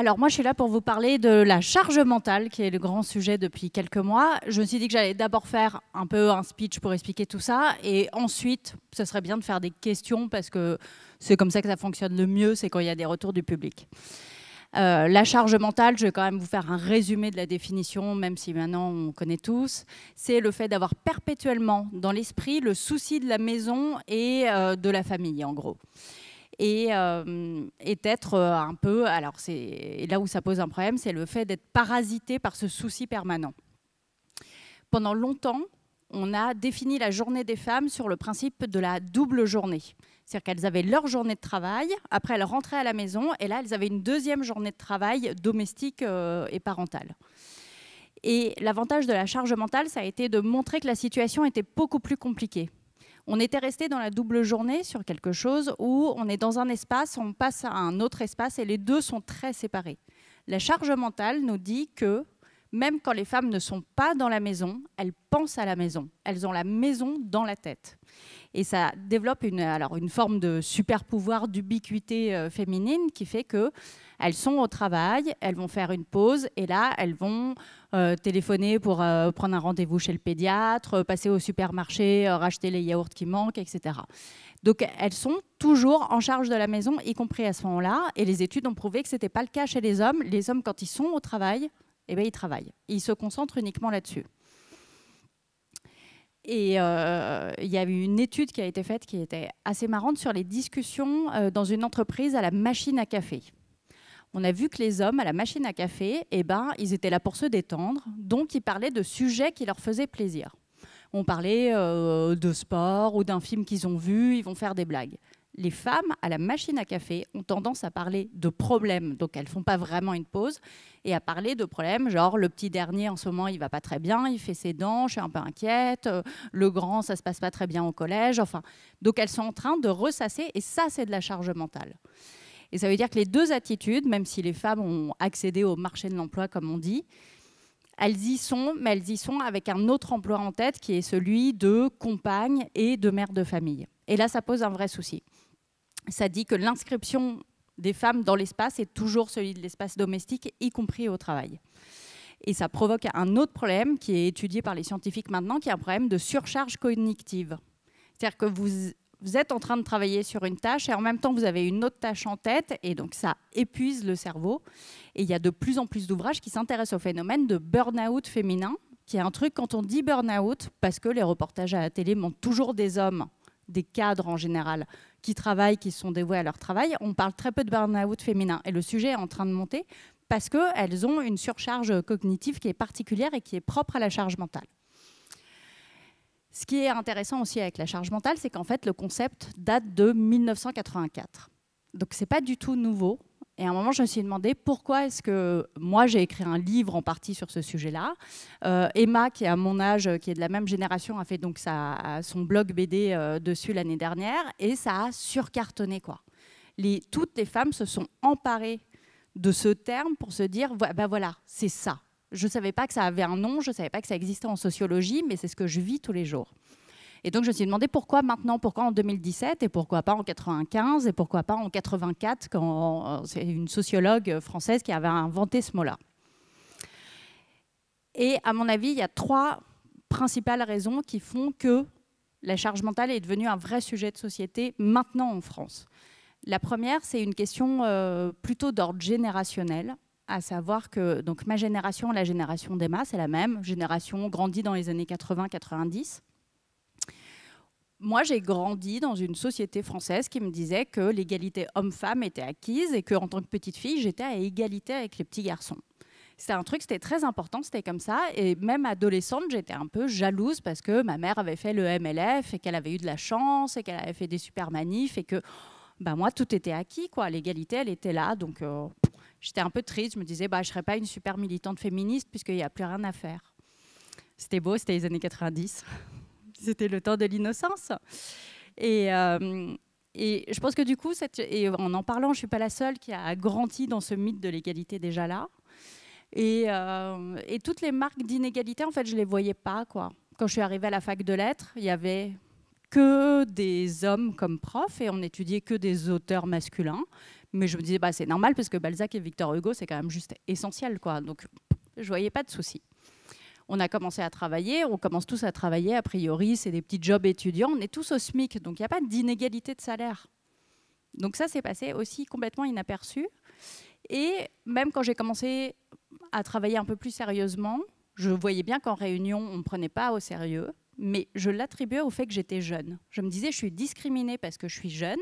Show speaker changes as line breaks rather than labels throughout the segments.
Alors moi, je suis là pour vous parler de la charge mentale, qui est le grand sujet depuis quelques mois. Je me suis dit que j'allais d'abord faire un peu un speech pour expliquer tout ça, et ensuite, ce serait bien de faire des questions, parce que c'est comme ça que ça fonctionne le mieux, c'est quand il y a des retours du public. Euh, la charge mentale, je vais quand même vous faire un résumé de la définition, même si maintenant on connaît tous. C'est le fait d'avoir perpétuellement dans l'esprit le souci de la maison et euh, de la famille, en gros et, euh, être euh, un peu. Alors, c'est là où ça pose un problème, c'est le fait d'être parasité par ce souci permanent. Pendant longtemps, on a défini la journée des femmes sur le principe de la double journée. C'est-à-dire qu'elles avaient leur journée de travail, après elles rentraient à la maison, et là elles avaient une deuxième journée de travail domestique euh, et parentale. Et l'avantage de la charge mentale, ça a été de montrer que la situation était beaucoup plus compliquée. On était resté dans la double journée sur quelque chose où on est dans un espace, on passe à un autre espace et les deux sont très séparés. La charge mentale nous dit que même quand les femmes ne sont pas dans la maison, elles pensent à la maison. Elles ont la maison dans la tête. Et ça développe une, alors une forme de super pouvoir d'ubiquité euh, féminine qui fait que elles sont au travail, elles vont faire une pause et là, elles vont euh, téléphoner pour euh, prendre un rendez-vous chez le pédiatre, euh, passer au supermarché, racheter les yaourts qui manquent, etc. Donc elles sont toujours en charge de la maison, y compris à ce moment-là. Et les études ont prouvé que ce n'était pas le cas chez les hommes. Les hommes, quand ils sont au travail, eh bien, ils travaillent. Ils se concentrent uniquement là-dessus. Et il y a eu une étude qui a été faite qui était assez marrante sur les discussions dans une entreprise à la machine à café on a vu que les hommes à la machine à café, eh ben, ils étaient là pour se détendre, donc ils parlaient de sujets qui leur faisaient plaisir. On parlait euh, de sport ou d'un film qu'ils ont vu, ils vont faire des blagues. Les femmes à la machine à café ont tendance à parler de problèmes, donc elles font pas vraiment une pause, et à parler de problèmes, genre le petit dernier en ce moment il va pas très bien, il fait ses dents, je suis un peu inquiète, euh, le grand ça se passe pas très bien au collège, enfin. Donc elles sont en train de ressasser, et ça c'est de la charge mentale. Et ça veut dire que les deux attitudes, même si les femmes ont accédé au marché de l'emploi, comme on dit, elles y sont, mais elles y sont avec un autre emploi en tête qui est celui de compagne et de mère de famille. Et là, ça pose un vrai souci. Ça dit que l'inscription des femmes dans l'espace est toujours celui de l'espace domestique, y compris au travail. Et ça provoque un autre problème qui est étudié par les scientifiques maintenant, qui est un problème de surcharge cognitive. C'est-à-dire que vous vous êtes en train de travailler sur une tâche et en même temps vous avez une autre tâche en tête et donc ça épuise le cerveau. Et il y a de plus en plus d'ouvrages qui s'intéressent au phénomène de burn-out féminin, qui est un truc quand on dit burn-out, parce que les reportages à la télé montrent toujours des hommes, des cadres en général, qui travaillent, qui sont dévoués à leur travail, on parle très peu de burn-out féminin et le sujet est en train de monter parce qu'elles ont une surcharge cognitive qui est particulière et qui est propre à la charge mentale. Ce qui est intéressant aussi avec la charge mentale, c'est qu'en fait, le concept date de 1984. Donc, ce n'est pas du tout nouveau. Et à un moment, je me suis demandé pourquoi est-ce que moi, j'ai écrit un livre en partie sur ce sujet-là. Euh, Emma, qui est à mon âge, euh, qui est de la même génération, a fait donc son blog BD euh, dessus l'année dernière. Et ça a surcartonné, quoi. toutes les femmes se sont emparées de ce terme pour se dire, ben voilà, c'est ça je ne savais pas que ça avait un nom, je ne savais pas que ça existait en sociologie, mais c'est ce que je vis tous les jours. Et donc je me suis demandé pourquoi maintenant, pourquoi en 2017 et pourquoi pas en 95 et pourquoi pas en 84 quand euh, c'est une sociologue française qui avait inventé ce mot-là. Et à mon avis, il y a trois principales raisons qui font que la charge mentale est devenue un vrai sujet de société maintenant en France. La première, c'est une question euh, plutôt d'ordre générationnel à savoir que donc, ma génération, la génération d'Emma, c'est la même, génération grandie dans les années 80-90. Moi, j'ai grandi dans une société française qui me disait que l'égalité homme-femme était acquise et que, en tant que petite fille, j'étais à égalité avec les petits garçons. C'était un truc, c'était très important, c'était comme ça. Et même adolescente, j'étais un peu jalouse parce que ma mère avait fait le MLF et qu'elle avait eu de la chance et qu'elle avait fait des super manifs et que, ben moi, tout était acquis, quoi. L'égalité, elle était là, donc euh, j'étais un peu triste. Je me disais, bah, je ne serais pas une super militante féministe puisqu'il n'y a plus rien à faire. C'était beau, c'était les années 90. c'était le temps de l'innocence. Et, euh, je pense que du coup, et en en parlant, je ne suis pas la seule qui a grandi dans ce mythe de l'égalité déjà là. Et, euh, toutes les marques d'inégalité, en fait, je ne les voyais pas. Quoi. Quand je suis arrivée à la fac de lettres, il y avait que des hommes comme profs et on étudiait que des auteurs masculins. Mais je me disais, bah, c'est normal parce que Balzac et Victor Hugo, c'est quand même juste essentiel. Quoi. Donc, je voyais pas de souci. On a commencé à travailler, on commence tous à travailler, a priori, c'est des petits jobs étudiants, on est tous au SMIC, donc il n'y a pas d'inégalité de salaire. Donc ça, s'est passé aussi complètement inaperçu. Et même quand j'ai commencé à travailler un peu plus sérieusement, je voyais bien qu'en réunion, on ne me prenait pas au sérieux, mais je l'attribuais au fait que j'étais jeune. Je me disais, je suis discriminée parce que je suis jeune,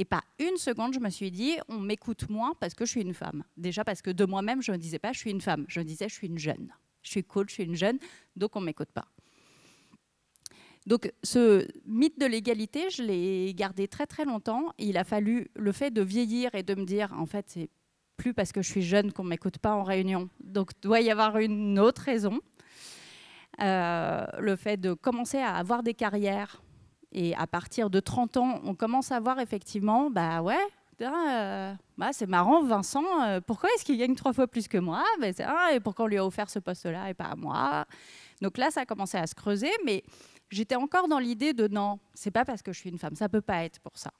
et pas une seconde, je me suis dit, on m'écoute moins parce que je suis une femme. Déjà parce que de moi-même, je ne disais pas je suis une femme, je disais je suis une jeune. Je suis cool, je suis une jeune, donc on ne m'écoute pas. Donc ce mythe de l'égalité, je l'ai gardé très très longtemps. Il a fallu le fait de vieillir et de me dire, en fait, c'est plus parce que je suis jeune qu'on ne m'écoute pas en réunion. Donc doit y avoir une autre raison. Euh, le fait de commencer à avoir des carrières et à partir de 30 ans, on commence à voir effectivement, bah ouais, euh, bah, c'est marrant, Vincent, euh, pourquoi est-ce qu'il gagne trois fois plus que moi ben, ah, Et pourquoi on lui a offert ce poste-là et pas à moi Donc là, ça a commencé à se creuser, mais j'étais encore dans l'idée de non, c'est pas parce que je suis une femme, ça peut pas être pour ça.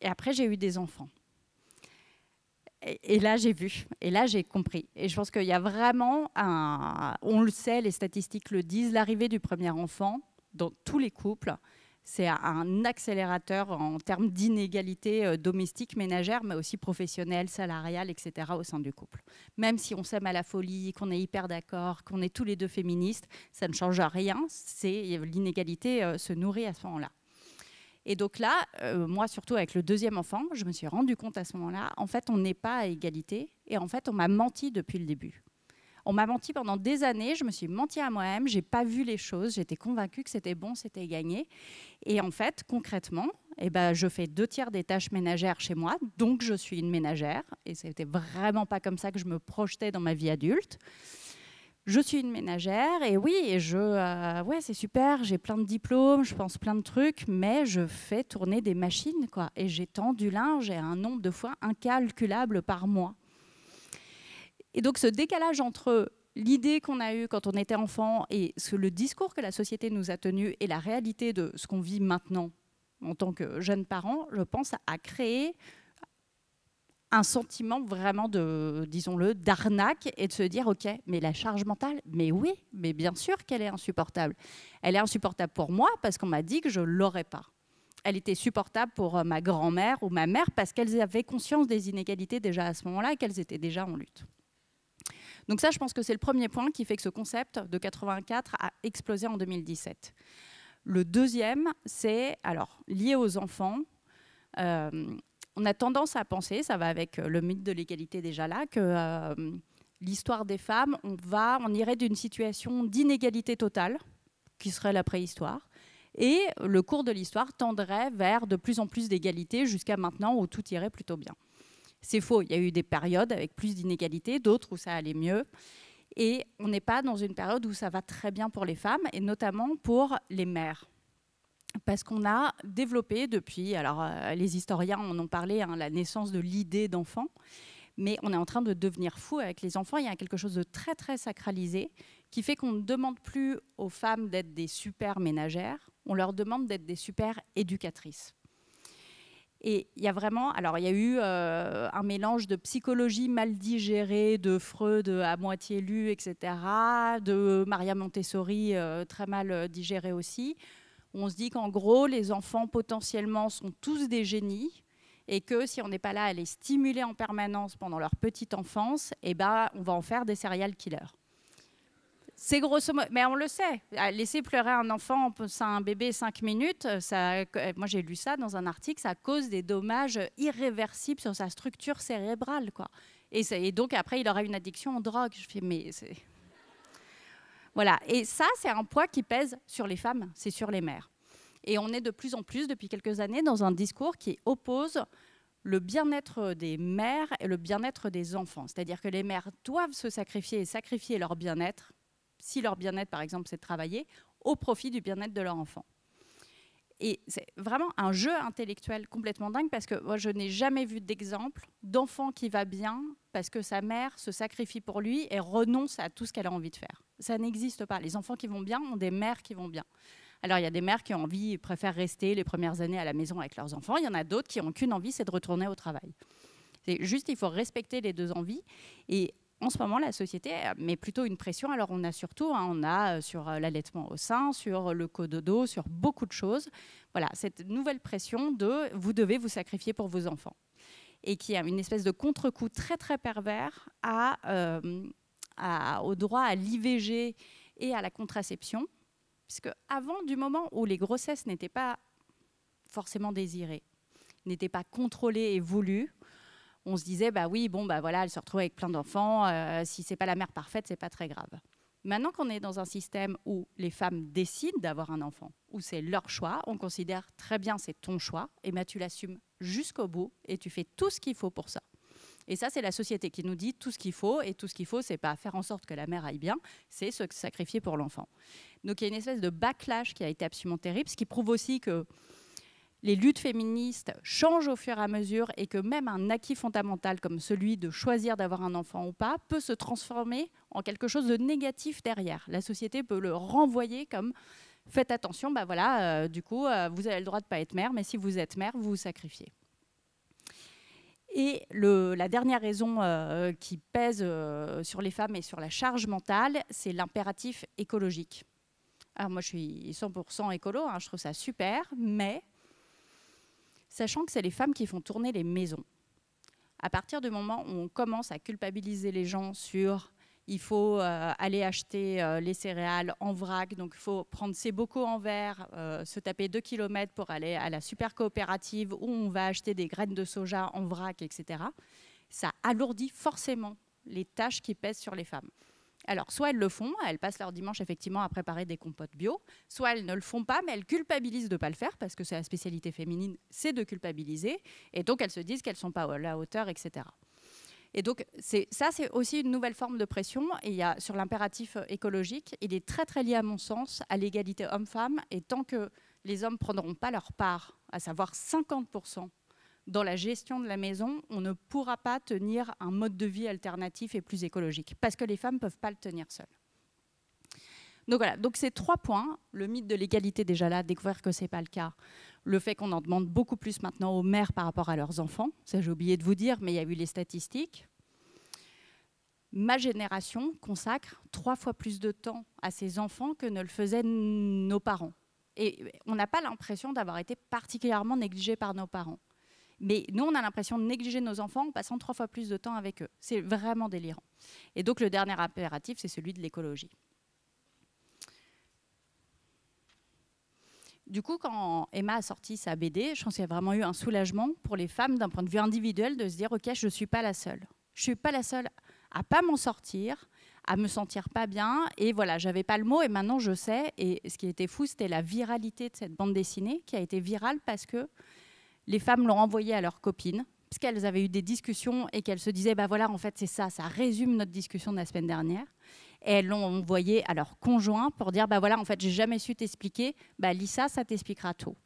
Et après, j'ai eu des enfants. Et, et là, j'ai vu, et là, j'ai compris. Et je pense qu'il y a vraiment un. On le sait, les statistiques le disent, l'arrivée du premier enfant dans tous les couples, c'est un accélérateur en termes d'inégalité euh, domestique, ménagère, mais aussi professionnelle, salariale, etc. au sein du couple. Même si on s'aime à la folie, qu'on est hyper d'accord, qu'on est tous les deux féministes, ça ne change rien. C'est euh, l'inégalité euh, se nourrit à ce moment-là. Et donc là, moi surtout avec le deuxième enfant, je me suis rendu compte à ce moment-là, en fait, on n'est pas à égalité et en fait, on m'a menti depuis le début. On m'a menti pendant des années, je me suis menti à moi-même, j'ai pas vu les choses, j'étais convaincue que c'était bon, c'était gagné. Et en fait, concrètement, eh ben, je fais deux tiers des tâches ménagères chez moi, donc je suis une ménagère. Et c'était vraiment pas comme ça que je me projetais dans ma vie adulte. Je suis une ménagère et oui, et je, euh, ouais, c'est super. J'ai plein de diplômes, je pense plein de trucs, mais je fais tourner des machines, quoi. Et j'ai du linge et un nombre de fois incalculable par mois. Et donc ce décalage entre l'idée qu'on a eue quand on était enfant et ce, le discours que la société nous a tenu et la réalité de ce qu'on vit maintenant en tant que jeunes parents, je pense, a créé un sentiment vraiment de, disons-le, d'arnaque et de se dire, OK, mais la charge mentale, mais oui, mais bien sûr qu'elle est insupportable. Elle est insupportable pour moi parce qu'on m'a dit que je ne l'aurais pas. Elle était supportable pour euh, ma grand-mère ou ma mère parce qu'elles avaient conscience des inégalités déjà à ce moment-là et qu'elles étaient déjà en lutte. Donc ça, je pense que c'est le premier point qui fait que ce concept de 84 a explosé en 2017. Le deuxième, c'est alors lié aux enfants. Euh, on a tendance à penser, ça va avec euh, le mythe de l'égalité déjà là, que euh, l'histoire des femmes, on va, on irait d'une situation d'inégalité totale, qui serait la préhistoire, et le cours de l'histoire tendrait vers de plus en plus d'égalité jusqu'à maintenant où tout irait plutôt bien. C'est faux, il y a eu des périodes avec plus d'inégalités, d'autres où ça allait mieux. Et on n'est pas dans une période où ça va très bien pour les femmes, et notamment pour les mères. Parce qu'on a développé depuis, alors euh, les historiens en ont parlé, hein, la naissance de l'idée d'enfant, mais on est en train de devenir fou avec les enfants. Il y a quelque chose de très très sacralisé qui fait qu'on ne demande plus aux femmes d'être des super ménagères, on leur demande d'être des super éducatrices. Et il y a vraiment, alors il y a eu euh, un mélange de psychologie mal digérée, de Freud euh, à moitié lu, etc., de Maria Montessori euh, très mal digérée aussi. On se dit qu'en gros, les enfants potentiellement sont tous des génies et que si on n'est pas là à les stimuler en permanence pendant leur petite enfance, eh ben, on va en faire des serial killers. C'est grosso modo, mais on le sait. Ah, laisser pleurer un enfant, ça, un bébé, cinq minutes, euh, ça, euh, moi j'ai lu ça dans un article, ça cause des dommages euh, irréversibles sur sa structure cérébrale. Quoi. Et, et donc après, il aura une addiction aux drogues. Je fais, mais Voilà. Et ça, c'est un poids qui pèse sur les femmes, c'est sur les mères. Et on est de plus en plus, depuis quelques années, dans un discours qui oppose le bien-être des mères et le bien-être des enfants. C'est-à-dire que les mères doivent se sacrifier et sacrifier leur bien-être si leur bien-être, par exemple, c'est de travailler, au profit du bien-être de leur enfant. Et c'est vraiment un jeu intellectuel complètement dingue parce que moi, je n'ai jamais vu d'exemple d'enfant qui va bien parce que sa mère se sacrifie pour lui et renonce à tout ce qu'elle a envie de faire. Ça n'existe pas. Les enfants qui vont bien ont des mères qui vont bien. Alors, il y a des mères qui ont envie, préfèrent rester les premières années à la maison avec leurs enfants. Il y en a d'autres qui n'ont qu'une envie, c'est de retourner au travail. C'est juste, il faut respecter les deux envies. Et en ce moment, la société euh, met plutôt une pression. Alors, on a surtout, hein, on a euh, sur euh, l'allaitement au sein, sur le cododo, sur beaucoup de choses. Voilà, cette nouvelle pression de vous devez vous sacrifier pour vos enfants. Et qui a une espèce de contre-coup très, très pervers au droit à l'IVG et à la contraception. Puisque avant, du moment où les grossesses n'étaient pas forcément désirées, n'étaient pas contrôlées et voulues, on se disait, bah oui, bon, bah voilà, elle se retrouve avec plein d'enfants, si euh, si c'est pas la mère parfaite, c'est pas très grave. Maintenant qu'on est dans un système où les femmes décident d'avoir un enfant, où c'est leur choix, on considère très bien c'est ton choix, et ben tu l'assumes jusqu'au bout et tu fais tout ce qu'il faut pour ça. Et ça, c'est la société qui nous dit tout ce qu'il faut, et tout ce qu'il faut, c'est pas faire en sorte que la mère aille bien, c'est se sacrifier pour l'enfant. Donc il y a une espèce de backlash qui a été absolument terrible, ce qui prouve aussi que les luttes féministes changent au fur et à mesure et que même un acquis fondamental comme celui de choisir d'avoir un enfant ou pas peut se transformer en quelque chose de négatif derrière. La société peut le renvoyer comme faites attention, bah voilà, euh, du coup, euh, vous avez le droit de ne pas être mère, mais si vous êtes mère, vous vous sacrifiez. Et la dernière raison euh, qui pèse sur les femmes et sur la charge mentale, c'est l'impératif écologique. Alors moi, je suis 100% écolo, hein, je trouve ça super, mais sachant que c'est les femmes qui font tourner les maisons. À partir du moment où on commence à culpabiliser les gens sur il faut euh, aller acheter euh, les céréales en vrac, donc il faut prendre ses bocaux en verre, euh, se taper 2 km pour aller à la super coopérative où on va acheter des graines de soja en vrac, etc. Ça alourdit forcément les tâches qui pèsent sur les femmes. Alors, soit elles le font, elles passent leur dimanche effectivement à préparer des compotes bio, soit elles ne le font pas, mais elles culpabilisent de ne pas le faire, parce que c'est la spécialité féminine, c'est de culpabiliser, et donc elles se disent qu'elles ne sont pas à la hauteur, etc. Et donc, ça, c'est aussi une nouvelle forme de pression. Et il y a, sur l'impératif euh, écologique, il est très, très lié, à mon sens, à l'égalité homme-femme. Et tant que les hommes ne prendront pas leur part, à savoir 50% dans la gestion de la maison, on ne pourra pas tenir un mode de vie alternatif et plus écologique, parce que les femmes ne peuvent pas le tenir seules. Donc voilà, donc ces trois points, le mythe de l'égalité déjà là, découvrir que ce n'est pas le cas, le fait qu'on en demande beaucoup plus maintenant aux mères par rapport à leurs enfants, ça j'ai oublié de vous dire, mais il y a eu les statistiques. Ma génération consacre trois fois plus de temps à ses enfants que ne le faisaient nos parents. Et on n'a pas l'impression d'avoir été particulièrement négligé par nos parents. Mais nous, on a l'impression de négliger nos enfants en passant trois fois plus de temps avec eux. C'est vraiment délirant. Et donc le dernier impératif, c'est celui de l'écologie. Du coup, quand Emma a sorti sa BD, je pense qu'il y a vraiment eu un soulagement pour les femmes d'un point de vue individuel de se dire, OK, je ne suis pas la seule. Je ne suis pas la seule à pas m'en sortir, à me sentir pas bien. Et voilà, j'avais pas le mot et maintenant je sais. Et ce qui était fou, c'était la viralité de cette bande dessinée qui a été virale parce que les femmes l'ont envoyé à leurs copines puisqu'elles avaient eu des discussions et qu'elles se disaient bah voilà en fait c'est ça, ça résume notre discussion de la semaine dernière. Et elles l'ont envoyé à leur conjoint pour dire bah voilà en fait j'ai jamais su t'expliquer, bah Lisa ça t'expliquera tout.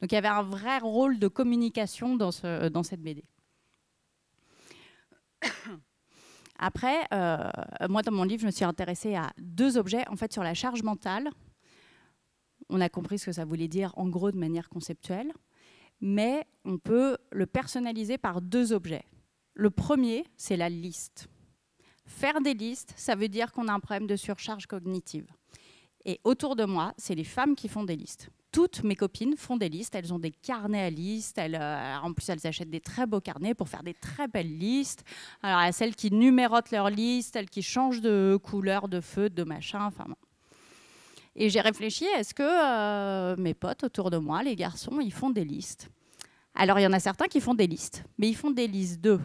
Donc il y avait un vrai rôle de communication dans, cette BD. Après, euh, moi dans mon livre, je me suis intéressée à deux objets, en fait sur la charge mentale. On a compris ce que ça voulait dire en gros de manière conceptuelle mais on peut le personnaliser par deux objets. Le premier, c'est la liste. Faire des listes, ça veut dire qu'on a un problème de surcharge cognitive. Et autour de moi, c'est les femmes qui font des listes. Toutes mes copines font des listes, elles ont des carnets à listes, euh, en plus elles achètent des très beaux carnets pour faire des très belles listes. Alors il celles qui numérotent leurs listes, celles qui changent de couleur, de feu, de machin, enfin bon. Et j'ai réfléchi, est-ce que euh, mes potes autour de moi, les garçons, ils font des listes Alors il y en a certains qui font des listes, mais ils font des listes de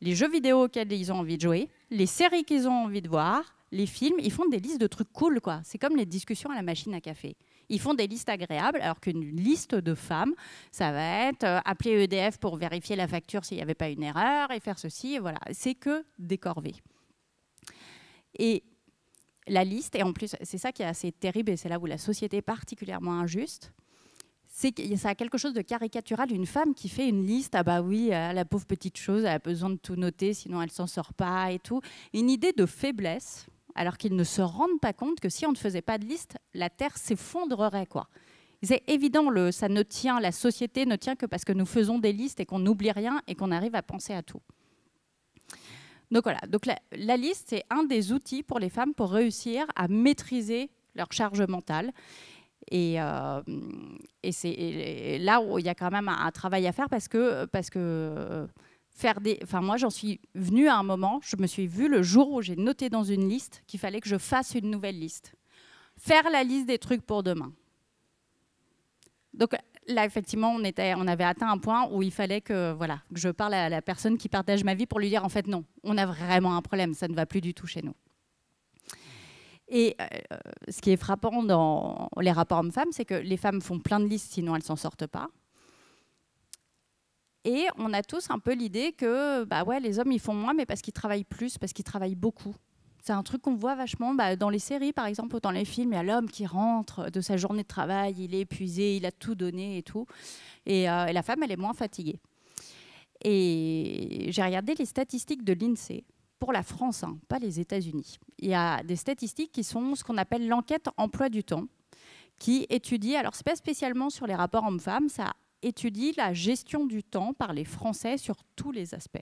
les jeux vidéo auxquels ils ont envie de jouer, les séries qu'ils ont envie de voir, les films, ils font des listes de trucs cool, quoi. C'est comme les discussions à la machine à café. Ils font des listes agréables, alors qu'une liste de femmes, ça va être euh, appeler EDF pour vérifier la facture s'il n'y avait pas une erreur et faire ceci, voilà. C'est que des corvées. Et la liste, et en plus, c'est ça qui est assez terrible, et c'est là où la société est particulièrement injuste, c'est que ça a quelque chose de caricatural. Une femme qui fait une liste, ah bah oui, euh, la pauvre petite chose, elle a besoin de tout noter, sinon elle s'en sort pas et tout. Une idée de faiblesse, alors qu'ils ne se rendent pas compte que si on ne faisait pas de liste, la Terre s'effondrerait, quoi. C'est évident, ça ne tient, la société ne tient que parce que nous faisons des listes et qu'on n'oublie rien et qu'on arrive à penser à tout. Donc voilà, donc la, liste, c'est un des outils pour les femmes pour réussir à maîtriser leur charge mentale. Et, euh, c'est là où il y a quand même un, travail à faire parce que, parce que euh, faire des. Enfin, moi, j'en suis venue à un moment, je me suis vue le jour où j'ai noté dans une liste qu'il fallait que je fasse une nouvelle liste. Faire la liste des trucs pour demain. Donc, là, effectivement, on, avait atteint un point où il fallait que, voilà, que je parle à la personne qui partage ma vie pour lui dire, en fait, non, on a vraiment un problème, ça ne va plus du tout chez nous. Et euh, ce qui est frappant dans les rapports hommes-femmes, c'est que les femmes font plein de listes, sinon elles ne s'en sortent pas. Et on a tous un peu l'idée que bah ouais, les hommes, ils font moins, mais parce qu'ils travaillent plus, parce qu'ils travaillent beaucoup. C'est un truc qu'on voit vachement bah, dans les séries, par exemple, ou dans les films. Il y a l'homme qui rentre de sa journée de travail, il est épuisé, il a tout donné et tout. Et, euh, la femme, elle est moins fatiguée. Et j'ai regardé les statistiques de l'INSEE pour la France, hein, pas les États-Unis. Il y a des statistiques qui sont ce qu'on appelle l'enquête emploi du temps, qui étudie, alors n'est pas spécialement sur les rapports hommes-femmes, ça étudie la gestion du temps par les Français sur tous les aspects.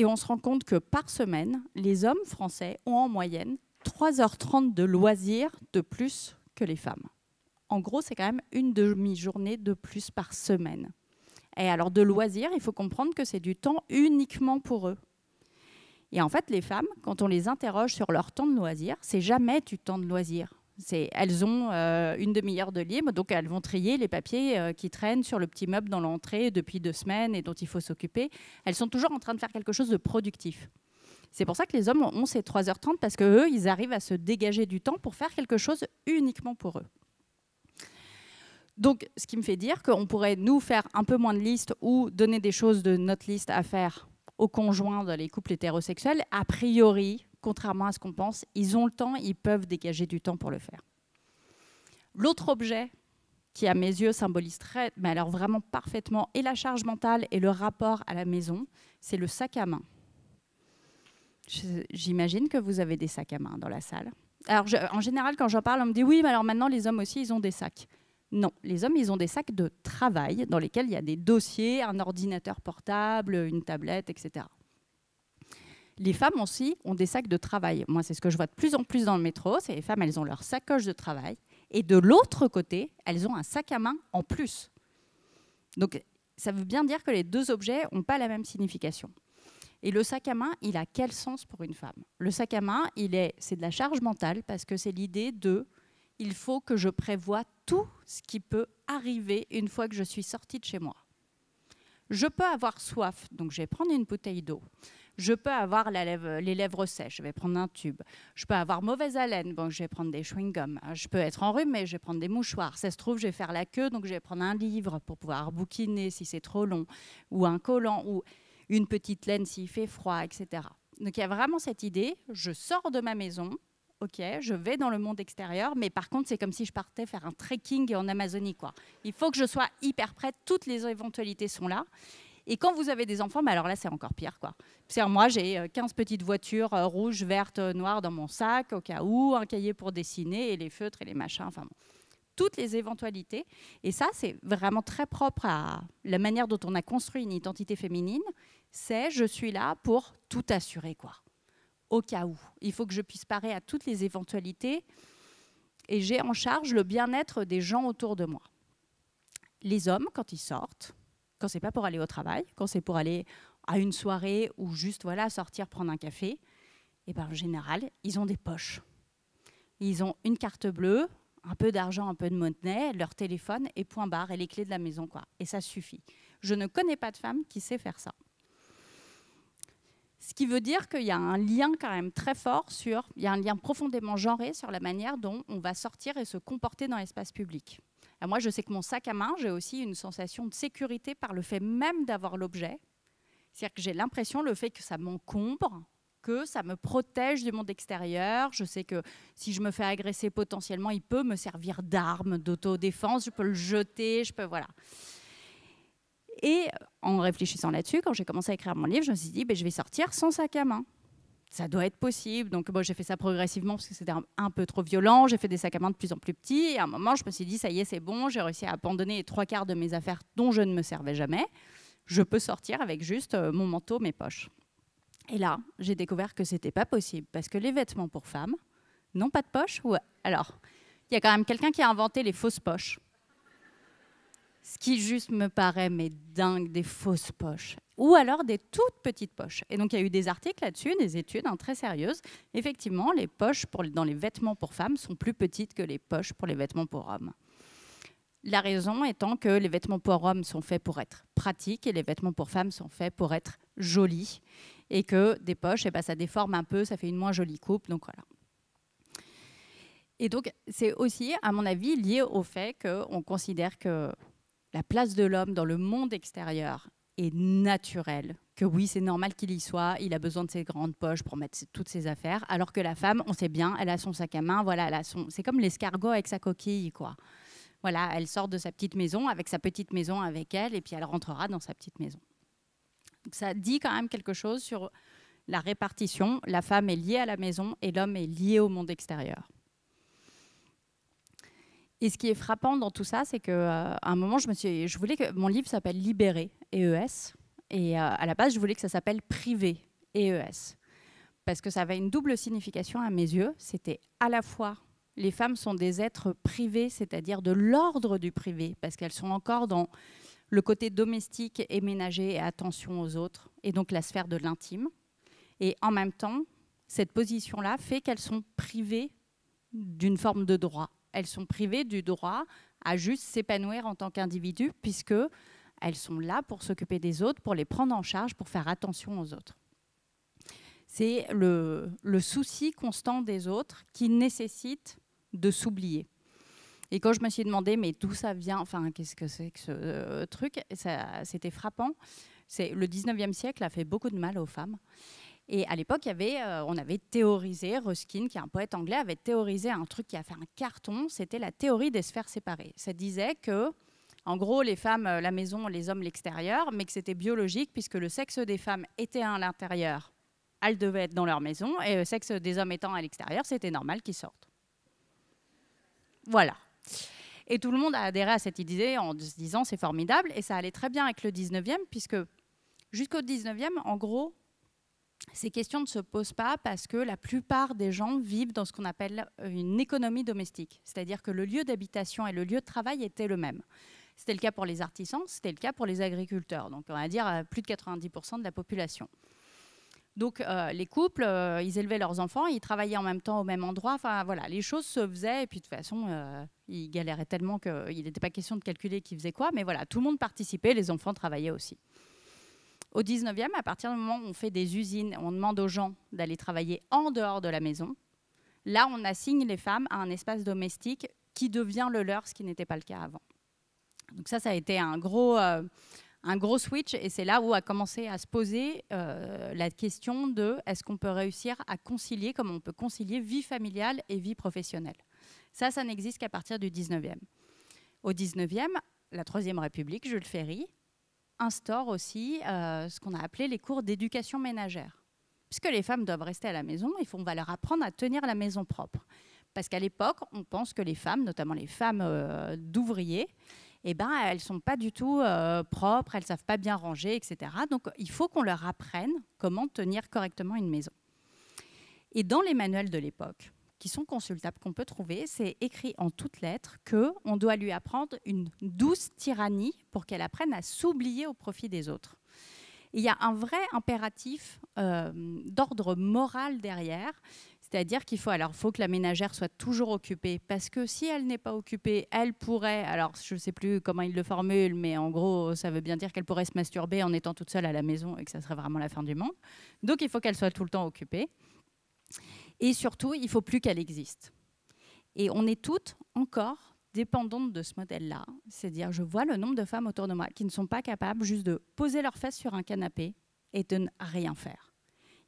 Et on se rend compte que par semaine, les hommes français ont en moyenne 3h30 de loisirs de plus que les femmes. En gros, c'est quand même une demi-journée de plus par semaine. Et alors de loisirs, il faut comprendre que c'est du temps uniquement pour eux. Et en fait, les femmes, quand on les interroge sur leur temps de loisirs, c'est jamais du temps de loisirs. Elles ont euh, une demi-heure de libre, donc elles vont trier les papiers euh, qui traînent sur le petit meuble dans l'entrée depuis deux semaines et dont il faut s'occuper. Elles sont toujours en train de faire quelque chose de productif. C'est pour ça que les hommes ont ces 3h30 parce que eux, ils arrivent à se dégager du temps pour faire quelque chose uniquement pour eux. Donc, ce qui me fait dire qu'on pourrait nous faire un peu moins de listes ou donner des choses de notre liste à faire aux conjoints dans les couples hétérosexuels. A priori, contrairement à ce qu'on pense, ils ont le temps, ils peuvent dégager du temps pour le faire. L'autre objet qui, à mes yeux, symbolise très, mais alors vraiment parfaitement, et la charge mentale et le rapport à la maison, c'est le sac à main. J'imagine que vous avez des sacs à main dans la salle. Alors, en général, quand j'en parle, on me dit oui, mais alors maintenant, les hommes aussi, ils ont des sacs. Non, les hommes, ils ont des sacs de travail dans lesquels il y a des dossiers, un ordinateur portable, une tablette, etc les femmes aussi ont des sacs de travail. Moi, c'est ce que je vois de plus en plus dans le métro. C'est les femmes, elles ont leur sacoche de travail. Et de l'autre côté, elles ont un sac à main en plus. Donc, ça veut bien dire que les deux objets n'ont pas la même signification. Et le sac à main, il a quel sens pour une femme Le sac à main, c'est de la charge mentale parce que c'est l'idée de il faut que je prévoie tout ce qui peut arriver une fois que je suis sortie de chez moi. Je peux avoir soif, donc je vais prendre une bouteille d'eau je peux avoir les lèvres sèches, je vais prendre un tube. Je peux avoir mauvaise haleine, donc je vais prendre des chewing-gums. Hein, je peux être mais je vais prendre des mouchoirs. Ça se trouve, je vais faire la queue, donc je vais prendre un livre pour pouvoir bouquiner si c'est trop long, ou un collant, ou une petite laine s'il fait froid, etc. Donc il y a vraiment cette idée, je sors de ma maison, ok, je vais dans le monde extérieur, mais par contre, c'est comme si je partais faire un trekking en Amazonie, quoi. Il faut que je sois hyper prête, toutes les éventualités sont là. Et quand vous avez des enfants, mais bah, alors là, c'est encore pire. Quoi. Moi, j'ai 15 euh, petites voitures euh, rouges, vertes, euh, noires dans mon sac, au cas où, un cahier pour dessiner, et les feutres et les machins. Enfin bon, toutes les éventualités. Et ça, c'est vraiment très propre à la manière dont on a construit une identité féminine. C'est je suis là pour tout assurer, quoi. Au cas où. Il faut que je puisse parer à toutes les éventualités. Et j'ai en charge le bien-être des gens autour de moi. Les hommes, quand ils sortent, quand c'est pas pour aller au travail, quand c'est pour aller à une soirée ou juste voilà sortir prendre un café, et eh ben en général, ils ont des poches. Ils ont une carte bleue, un peu d'argent, un peu de monnaie, leur téléphone et point barre et les clés de la maison quoi. Et ça suffit. Je ne connais pas de femme qui sait faire ça. Ce qui veut dire qu'il y a un lien quand même très fort sur, il y a un lien profondément genré sur la manière dont on va sortir et se comporter dans l'espace public. moi, je sais que mon sac à main, j'ai aussi une sensation de sécurité par le fait même d'avoir l'objet. C'est-à-dire que j'ai l'impression, le fait que ça m'encombre, que ça me protège du monde extérieur. Je sais que si je me fais agresser potentiellement, il peut me servir d'arme, d'autodéfense, je peux le jeter, je peux... Voilà. Et en réfléchissant là-dessus, quand j'ai commencé à écrire mon livre, je me suis dit, ben, je vais sortir sans sac à main ça doit être possible. Donc j'ai fait ça progressivement parce que c'était un, peu trop violent. J'ai fait des sacs à main de plus en plus petits. Et à un moment, je me suis dit, ça y est, c'est bon. J'ai réussi à abandonner les trois quarts de mes affaires dont je ne me servais jamais. Je peux sortir avec juste euh, mon manteau, mes poches. Et là, j'ai découvert que ce n'était pas possible parce que les vêtements pour femmes n'ont pas de poche. alors, il y a quand même quelqu'un qui a inventé les fausses poches. Ce qui juste me paraît mais dingue, des fausses poches. Ou alors des toutes petites poches. Et donc il y a eu des articles là-dessus, des études hein, très sérieuses. Effectivement, les poches pour, dans les vêtements pour femmes sont plus petites que les poches pour les vêtements pour hommes. La raison étant que les vêtements pour hommes sont faits pour être pratiques et les vêtements pour femmes sont faits pour être jolis. Et que des poches, eh ben, ça déforme un peu, ça fait une moins jolie coupe. Donc voilà. Et donc c'est aussi, à mon avis, lié au fait qu'on considère que la place de l'homme dans le monde extérieur est naturelle. Que oui, c'est normal qu'il y soit, il a besoin de ses grandes poches pour mettre toutes ses affaires, alors que la femme, on sait bien, elle a son sac à main, voilà, c'est comme l'escargot avec sa coquille, quoi. Voilà, elle sort de sa petite maison avec sa petite maison avec elle, et puis elle rentrera dans sa petite maison. ça dit quand même quelque chose sur la répartition. La femme est liée à la maison et l'homme est lié au monde extérieur. Et ce qui est frappant dans tout ça, c'est qu'à euh, un moment, je me je voulais que mon livre s'appelle Libéré, EES, et euh, à la base, je voulais que ça s'appelle Privé, EES, parce que ça avait une double signification à mes yeux. C'était à la fois les femmes sont des êtres privés, c'est-à-dire de l'ordre du privé, parce qu'elles sont encore dans le côté domestique et ménager et attention aux autres, et donc la sphère de l'intime. Et en même temps, cette position-là fait qu'elles sont privées d'une forme de droit elles sont privées du droit à juste s'épanouir en tant qu'individu, puisque elles sont là pour s'occuper des autres, pour les prendre en charge, pour faire attention aux autres. C'est le, souci constant des autres qui nécessite de s'oublier. Et quand je me suis demandé, mais d'où ça vient, enfin, qu'est-ce que c'est que ce euh, truc, c'était frappant. C'est, le 19e siècle a fait beaucoup de mal aux femmes. Et à l'époque, euh, on avait théorisé, Ruskin, qui est un poète anglais, avait théorisé un truc qui a fait un carton, c'était la théorie des sphères séparées. Ça disait que, en gros, les femmes, euh, la maison, les hommes, l'extérieur, mais que c'était biologique, puisque le sexe des femmes était à l'intérieur, elles devaient être dans leur maison, et le sexe des hommes étant à l'extérieur, c'était normal qu'ils sortent. Voilà. Et tout le monde a adhéré à cette idée en se disant c'est formidable, et ça allait très bien avec le 19e, puisque jusqu'au 19e, en gros, ces questions ne se posent pas parce que la plupart des gens vivent dans ce qu'on appelle euh, une économie domestique, c'est-à-dire que le lieu d'habitation et le lieu de travail étaient le même. C'était le cas pour les artisans, c'était le cas pour les agriculteurs, donc on va dire euh, plus de 90% de la population. Donc euh, les couples, ils élevaient leurs enfants, ils travaillaient en même temps au même endroit. Enfin voilà, les choses se faisaient. Et puis de toute façon, ils galéraient tellement qu'il n'était pas question de calculer qui faisait quoi. Mais voilà, tout le monde participait, les enfants travaillaient aussi. Au 19e, à partir du moment où on fait des usines, on demande aux gens d'aller travailler en dehors de la maison, là, on assigne les femmes à un espace domestique qui devient le leur, ce qui n'était pas le cas avant. Donc ça, ça a été un gros, euh, un gros switch, et c'est là où a commencé à se poser euh, la question de est-ce qu'on peut réussir à concilier, comme on peut concilier vie familiale et vie professionnelle. Ça, ça n'existe qu'à partir du 19e. Au 19e, la Troisième République, Jules Ferry, instaure aussi euh, ce qu'on a appelé les cours d'éducation ménagère. Puisque les femmes doivent rester à la maison, il faut, on va leur apprendre à tenir la maison propre. Parce qu'à l'époque, on pense que les femmes, notamment les femmes euh, d'ouvriers, eh ben, elles ne sont pas du tout euh, propres, elles ne savent pas bien ranger, etc. Donc il faut qu'on leur apprenne comment tenir correctement une maison. Et dans les manuels de l'époque, qui sont consultables, qu'on peut trouver, c'est écrit en toutes lettres que on doit lui apprendre une douce tyrannie pour qu'elle apprenne à s'oublier au profit des autres. Il y a un vrai impératif euh, d'ordre moral derrière. C'est-à-dire qu'il faut, alors, faut que la ménagère soit toujours occupée, parce que si elle n'est pas occupée, elle pourrait, alors je ne sais plus comment il le formule, mais en gros, ça veut bien dire qu'elle pourrait se masturber en étant toute seule à la maison et que ça serait vraiment la fin du monde. Donc il faut qu'elle soit tout le temps occupée. Et surtout, il ne faut plus qu'elle existe. Et on est toutes encore dépendantes de ce modèle-là. C'est-à-dire, je vois le nombre de femmes autour de moi qui ne sont pas capables juste de poser leurs fesses sur un canapé et de ne rien faire.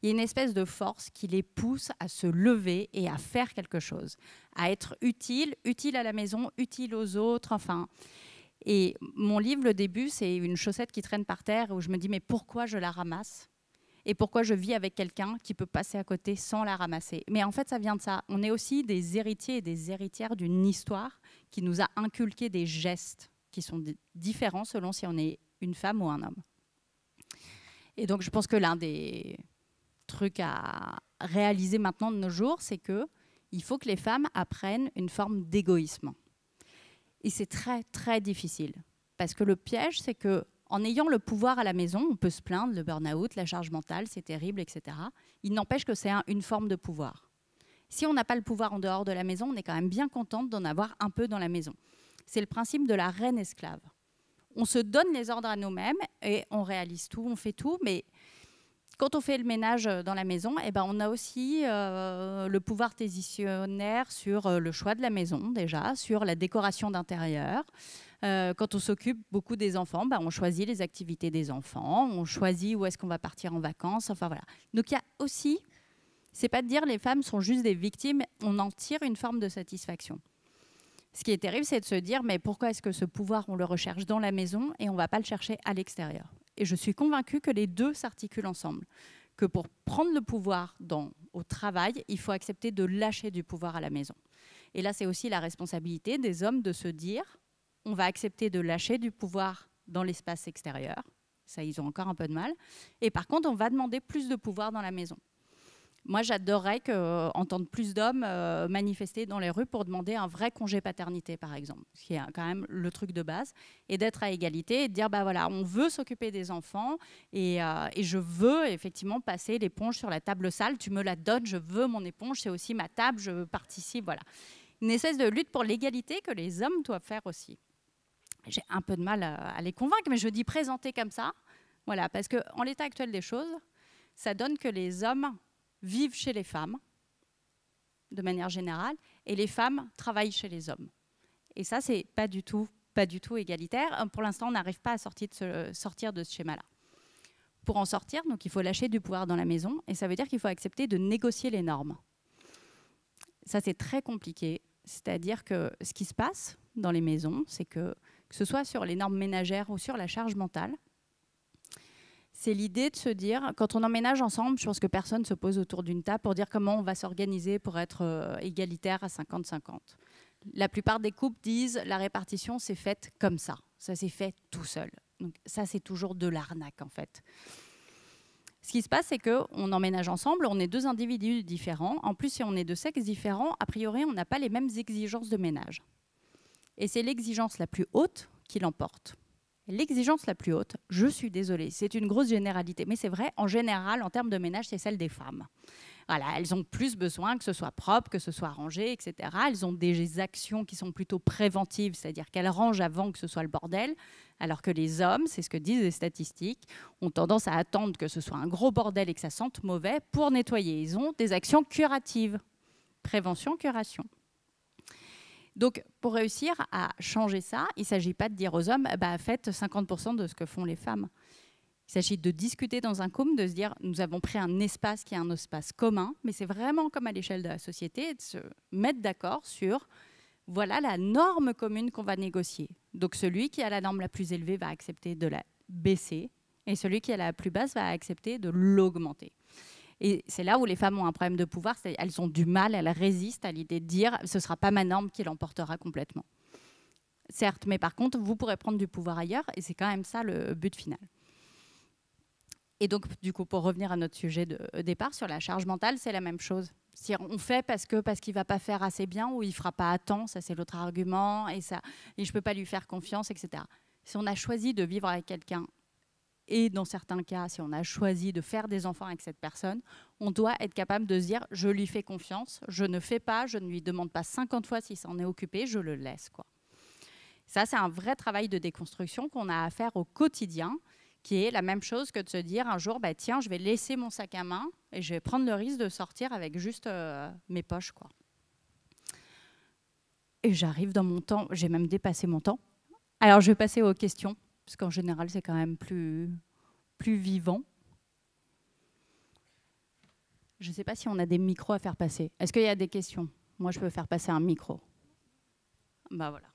Il y a une espèce de force qui les pousse à se lever et à faire quelque chose, à être utile, utile à la maison, utile aux autres, enfin. Et mon livre, le début, c'est une chaussette qui traîne par terre où je me dis mais pourquoi je la ramasse et pourquoi je vis avec quelqu'un qui peut passer à côté sans la ramasser. Mais en fait, ça vient de ça. On est aussi des héritiers et des héritières d'une histoire qui nous a inculqué des gestes qui sont différents selon si on est une femme ou un homme. Et donc, je pense que l'un des trucs à réaliser maintenant de nos jours, c'est que il faut que les femmes apprennent une forme d'égoïsme. Et c'est très, très difficile. Parce que le piège, c'est que en ayant le pouvoir à la maison, on peut se plaindre, le burn-out, la charge mentale, c'est terrible, etc. Il n'empêche que c'est une forme de pouvoir. Si on n'a pas le pouvoir en dehors de la maison, on est quand même bien contente d'en avoir un peu dans la maison. C'est le principe de la reine esclave. On se donne les ordres à nous-mêmes et on réalise tout, on fait tout, mais quand on fait le ménage euh, dans la maison, eh ben on a aussi euh, le pouvoir décisionnaire sur euh, le choix de la maison déjà, sur la décoration d'intérieur, euh, quand on s'occupe beaucoup des enfants, bah, on choisit les activités des enfants, on choisit où est-ce qu'on va partir en vacances. Enfin voilà. Donc il y a aussi, c'est pas de dire les femmes sont juste des victimes, on en tire une forme de satisfaction. Ce qui est terrible, c'est de se dire, mais pourquoi est-ce que ce pouvoir, on le recherche dans la maison et on ne va pas le chercher à l'extérieur Et je suis convaincue que les deux s'articulent ensemble. Que pour prendre le pouvoir dans, au travail, il faut accepter de lâcher du pouvoir à la maison. Et là, c'est aussi la responsabilité des hommes de se dire, on va accepter de lâcher du pouvoir dans l'espace extérieur. Ça, ils ont encore un peu de mal. Et par contre, on va demander plus de pouvoir dans la maison. Moi, j'adorerais euh, entendre plus d'hommes euh, manifester dans les rues pour demander un vrai congé paternité, par exemple, ce qui est quand même le truc de base, et d'être à égalité et de dire, bah voilà, on veut s'occuper des enfants euh, et, je veux effectivement passer l'éponge sur la table sale, tu me la donnes, je veux mon éponge, c'est aussi ma table, je participe, voilà. Une espèce de lutte pour l'égalité que les hommes doivent faire aussi j'ai un peu de mal à, les convaincre, mais je dis présenter comme ça. Voilà, parce qu'en l'état actuel des choses, ça donne que les hommes vivent chez les femmes, de manière générale, et les femmes travaillent chez les hommes. Et ça, c'est pas du tout, pas du tout égalitaire. Euh, pour l'instant, on n'arrive pas à sortir de ce, sortir de ce schéma-là. Pour en sortir, donc, il faut lâcher du pouvoir dans la maison, et ça veut dire qu'il faut accepter de négocier les normes. Ça, c'est très compliqué. C'est-à-dire que ce qui se passe dans les maisons, c'est que que ce soit sur les normes ménagères ou sur la charge mentale. C'est l'idée de se dire, quand on emménage ensemble, je pense que personne ne se pose autour d'une table pour dire comment on va s'organiser pour être euh, égalitaire à 50-50. La plupart des couples disent la répartition s'est faite comme ça, ça s'est fait tout seul. Donc ça, c'est toujours de l'arnaque en fait. Ce qui se passe, c'est qu'on emménage ensemble, on est deux individus différents. En plus, si on est de sexes différents, a priori, on n'a pas les mêmes exigences de ménage. Et c'est l'exigence la plus haute qui l'emporte. L'exigence la plus haute, je suis désolée, c'est une grosse généralité, mais c'est vrai, en général, en termes de ménage, c'est celle des femmes. elles ont plus besoin que ce soit propre, que ce soit rangé, etc. Elles ont des actions qui sont plutôt préventives, c'est-à-dire qu'elles rangent avant que ce soit le bordel, alors que les hommes, c'est ce que disent les statistiques, ont tendance à attendre que ce soit un gros bordel et que ça sente mauvais pour nettoyer. Ils ont des actions curatives, prévention, curation. Donc, pour réussir à changer ça, il ne s'agit pas de dire aux hommes, bah, faites 50% de ce que font les femmes. Il s'agit de discuter dans un com, de se dire, nous avons pris un espace qui est un espace commun, mais c'est vraiment comme à l'échelle de la société, de se mettre d'accord sur, voilà la norme commune qu'on va négocier. Donc, celui qui a la norme la plus élevée va accepter de la baisser, et celui qui a la plus basse va accepter de l'augmenter. Et c'est là où les femmes ont un problème de pouvoir, elles ont du mal, elles résistent à l'idée de dire ce ne sera pas ma norme qui l'emportera complètement. Certes, mais par contre, vous pourrez prendre du pouvoir ailleurs, et c'est quand même ça le but final. Et donc, du coup, pour revenir à notre sujet de euh, départ, sur la charge mentale, c'est la même chose. Si on fait parce que parce qu'il va pas faire assez bien ou il fera pas à temps, ça c'est l'autre argument, et ça, et je peux pas lui faire confiance, etc. Si on a choisi de vivre avec quelqu'un et dans certains cas, si on a choisi de faire des enfants avec cette personne, on doit être capable de se dire je lui fais confiance, je ne fais pas, je ne lui demande pas 50 fois s'il s'en est occupé, je le laisse. Quoi. Ça, c'est un vrai travail de déconstruction qu'on a à faire au quotidien, qui est la même chose que de se dire un jour, bah, tiens, je vais laisser mon sac à main et je vais prendre le risque de sortir avec juste euh, mes poches. Quoi. Et j'arrive dans mon temps, j'ai même dépassé mon temps. Alors, je vais passer aux questions parce qu'en général, c'est quand même plus, plus vivant. Je ne sais pas si on a des micros à faire passer. Est-ce qu'il y a des questions Moi, je peux faire passer un micro. ben voilà.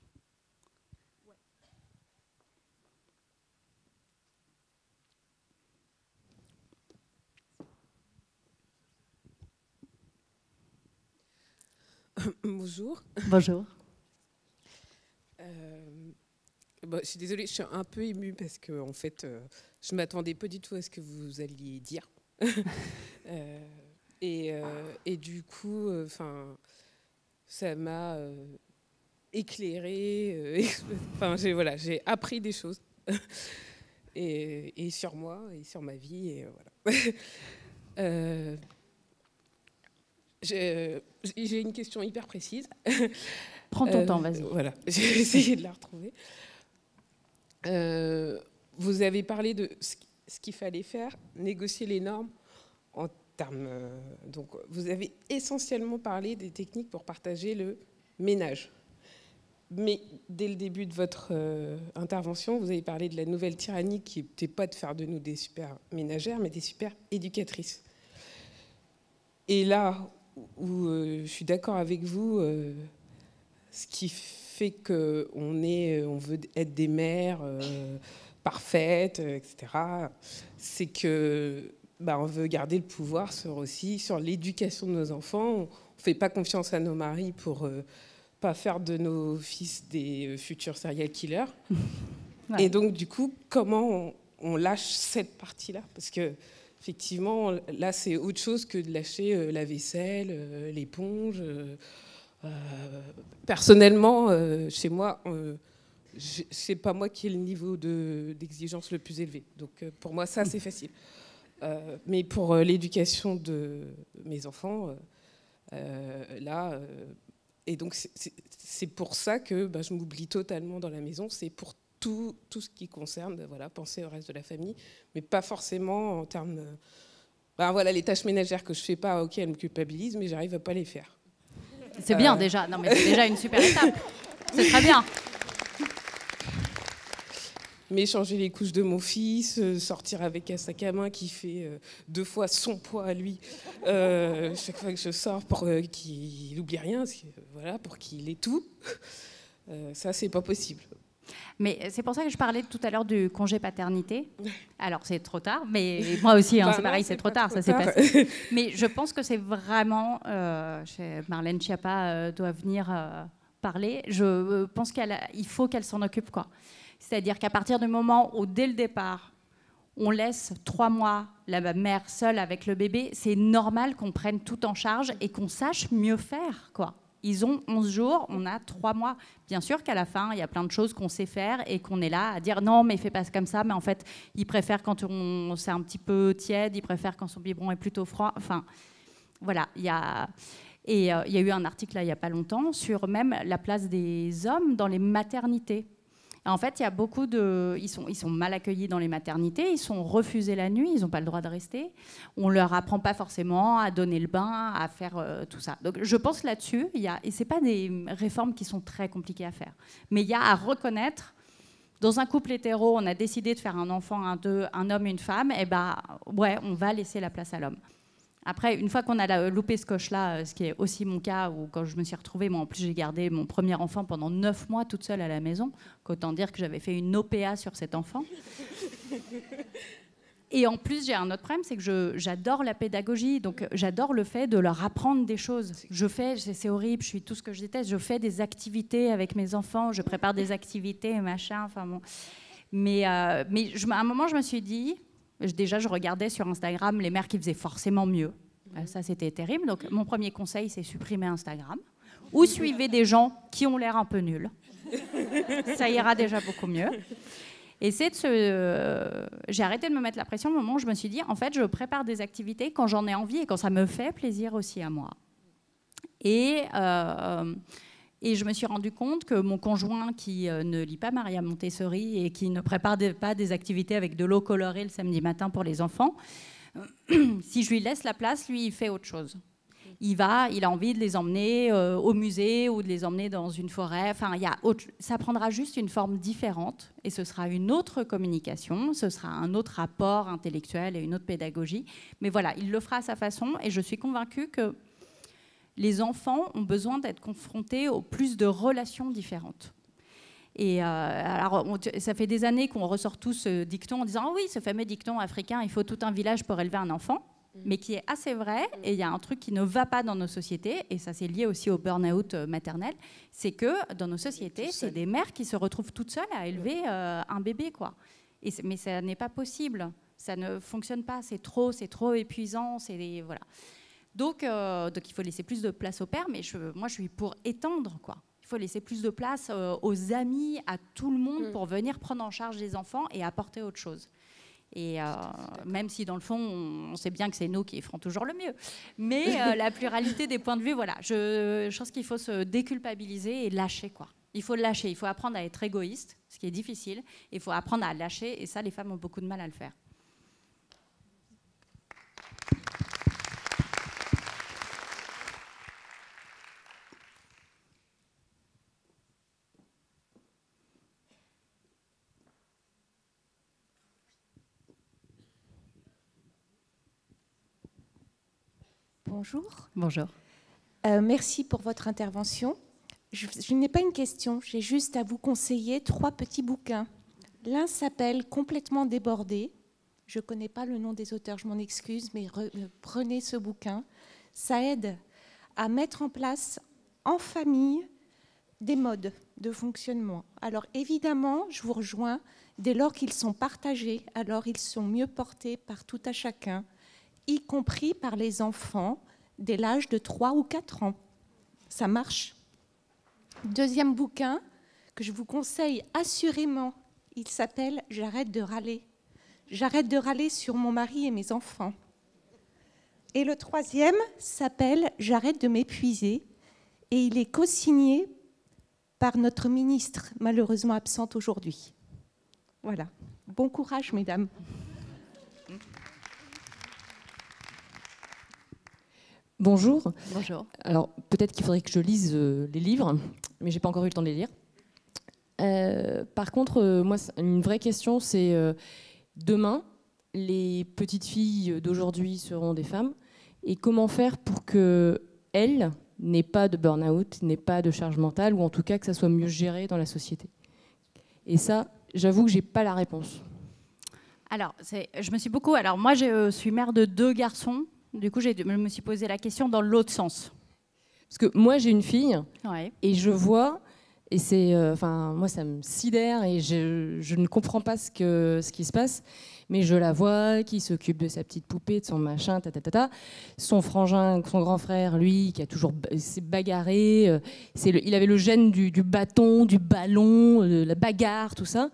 Bonjour. Bonjour. Euh, bah, je suis désolée, je suis un peu émue parce que en fait, euh, je m'attendais pas du tout à ce que vous alliez dire. Euh, euh, et, du coup, enfin, ça m'a éclairée. Enfin, j'ai appris des choses et, sur moi et sur ma vie j'ai une question hyper précise. Prends ton temps, vas-y. Voilà, j'ai essayé de la retrouver. Euh, vous avez parlé de ce qu'il fallait faire, négocier les normes en termes. Euh, donc, vous avez essentiellement parlé des techniques pour partager le ménage. Mais dès le début de votre euh, intervention, vous avez parlé de la nouvelle tyrannie qui n'était pas de faire de nous des super ménagères, mais des super éducatrices. Et là où je suis d'accord avec vous, ce qui fait qu'on est, euh, on veut être des mères euh, parfaites, euh, etc., c'est que bah, on veut garder le pouvoir sur aussi sur l'éducation de nos enfants. On ne fait pas confiance à nos maris pour ne pas faire de nos fils des futurs serial killers. Et donc, du coup, comment on, lâche cette partie-là Parce que effectivement, là, c'est autre chose que de lâcher la vaisselle, l'éponge. Euh, personnellement, euh, chez moi, euh, c'est pas moi qui ai le niveau d'exigence le plus élevé. Donc pour moi, ça, c'est facile. mais pour l'éducation de mes enfants, là, et donc c'est pour ça que bah, je m'oublie totalement dans la maison. C'est pour tout, tout ce qui concerne, voilà, penser au reste de la famille, mais pas forcément en termes. Ben voilà, les tâches ménagères que je fais pas, ok, elles me culpabilisent, mais j'arrive à pas les faire. C'est bien euh. déjà. Non, mais c'est déjà une super étape.
C'est très bien.
Mais changer les couches de mon fils, euh, sortir avec un sac à main qui fait euh, deux fois son poids à lui, chaque fois que je sors pour qu'il n'oublie rien, voilà, pour qu'il ait tout, ça c'est pas possible. Mais euh, c'est pour ça
que je parlais tout à l'heure du congé paternité. Alors c'est trop tard, mais moi aussi, hein, bah c'est pareil, c'est trop tard, ça s'est passé. mais je pense que c'est vraiment, euh, Marlène Chiappa euh, doit venir parler. Je pense qu'il faut qu'elle s'en occupe, quoi. C'est-à-dire qu'à partir du moment où, dès le départ, on laisse trois mois la mère seule avec le bébé, c'est normal qu'on prenne tout en charge et qu'on sache mieux faire, quoi ils ont 11 jours, on a 3 mois. Bien sûr qu'à la fin, il y a plein de choses qu'on sait faire et qu'on est là à dire non, mais fais pas comme ça, mais en fait, ils préfèrent quand c'est un petit peu tiède, ils préfèrent quand son biberon est plutôt froid. Enfin, voilà, il y a. Et euh, il y a eu un article là, il n'y a pas longtemps sur même la place des hommes dans les maternités. En fait, il y a beaucoup de. Ils sont, mal accueillis dans les maternités, ils sont refusés la nuit, ils n'ont pas le droit de rester. On ne leur apprend pas forcément à donner le bain, à faire euh, tout ça. Donc je pense là-dessus, il a, et ce pas des réformes qui sont très compliquées à faire, mais il y a à reconnaître dans un couple hétéro, on a décidé de faire un enfant, un deux, un homme, une femme, et eh ben ouais, on va laisser la place à l'homme. Après, une fois qu'on a euh, loupé ce coche-là, euh, ce qui est aussi mon cas, où quand je me suis retrouvée, moi en plus j'ai gardé mon premier enfant pendant neuf mois toute seule à la maison, qu'autant dire que j'avais fait une OPA sur cet enfant. Et en plus, j'ai un autre problème, c'est que j'adore la pédagogie, donc euh, j'adore le fait de leur apprendre des choses. Je fais, c'est horrible, je suis tout ce que je déteste, je fais des activités avec mes enfants, je prépare des activités, machin, enfin bon. Mais, à un moment, je me suis dit, Déjà, je regardais sur Instagram les mères qui faisaient forcément mieux. Euh, ça, c'était terrible. Donc, mon premier conseil, c'est supprimer Instagram. Ou suivez des gens qui ont l'air un peu nuls.
ça ira déjà
beaucoup mieux. Et de se... Euh, j'ai arrêté de me mettre la pression au moment où je me suis dit, en fait, je prépare des activités quand j'en ai envie et quand ça me fait plaisir aussi à moi. Et euh, et je me suis rendu compte que mon conjoint, qui euh, ne lit pas Maria Montessori et qui ne prépare pas des activités avec de l'eau colorée le samedi matin pour les enfants, si je lui laisse la place, lui, il fait autre chose. Il va, il a envie de les emmener euh, au musée ou de les emmener dans une forêt. Enfin, il y a ça prendra juste une forme différente et ce sera une autre communication, ce sera un autre rapport intellectuel et une autre pédagogie. Mais voilà, il le fera à sa façon et je suis convaincue que les enfants ont besoin d'être confrontés au plus de relations différentes. Et euh, alors, ça fait des années qu'on ressort tous ce dicton en disant oh oui, ce fameux dicton africain, il faut tout un village pour élever un enfant, mm. mais qui est assez vrai. Mm. Et il y a un truc qui ne va pas dans nos sociétés, et ça c'est lié aussi au burn-out euh, maternel, c'est que dans nos sociétés, c'est des mères qui se retrouvent toutes seules à élever euh, un bébé, quoi. mais ça n'est pas possible, ça ne fonctionne pas, c'est trop, c'est trop épuisant, c'est voilà. Donc, euh, donc il faut laisser plus de place aux pères, mais je, moi je suis pour étendre quoi. Il faut laisser plus de place euh, aux amis, à tout le monde mm. pour venir prendre en charge les enfants et apporter autre chose. Et euh, même si dans le fond, on, sait bien que c'est nous qui ferons toujours le mieux. Mais la pluralité des points de vue, voilà. Je, je pense qu'il faut se déculpabiliser et lâcher, quoi. Il faut lâcher. Il faut apprendre à être égoïste, ce qui est difficile. Il faut apprendre à lâcher. Et ça, les femmes ont beaucoup de mal à le faire.
bonjour. Euh, merci pour votre intervention. Je, n'ai pas une question, j'ai juste à vous conseiller trois petits bouquins. L'un s'appelle Complètement débordé. Je ne connais pas le nom des auteurs, je m'en excuse, mais euh, prenez ce bouquin. Ça aide à mettre en place en famille des modes de fonctionnement. Alors évidemment, je vous rejoins, dès lors qu'ils sont partagés, alors ils sont mieux portés par tout à chacun, y compris par les enfants dès l'âge de 3 ou 4 ans. Ça marche. Deuxième bouquin que je vous conseille assurément, il s'appelle J'arrête de râler. J'arrête de râler sur mon mari et mes enfants. Et le troisième s'appelle J'arrête de m'épuiser et il est co-signé par notre ministre, malheureusement absente aujourd'hui. Voilà. Bon courage, mesdames.
Bonjour. Bonjour. Alors, peut-être qu'il faudrait que je lise euh, les livres, mais j'ai pas encore eu le temps de les lire. Euh, par contre, euh, moi, une vraie question, c'est demain, les petites filles d'aujourd'hui seront des femmes, et comment faire pour que elles n'aient pas de burn-out, n'aient pas de charge mentale, ou en tout cas que ça soit mieux géré dans la société. Et ça, j'avoue que j'ai pas la réponse.
Alors, je me suis beaucoup. Alors, moi, je suis mère de deux
garçons du coup, je me suis posé la question dans l'autre sens. Parce que moi, j'ai une fille et je vois, et c'est, euh, enfin, moi, ça me sidère et je, ne comprends pas ce, que, ce qui se passe, mais je la vois qui s'occupe de sa petite poupée, de son machin, ta, ta, ta, ta. Son frangin, son grand frère, lui, qui a toujours s'est bagarré, euh, il avait le gène du, bâton, du ballon, euh, la bagarre, tout ça.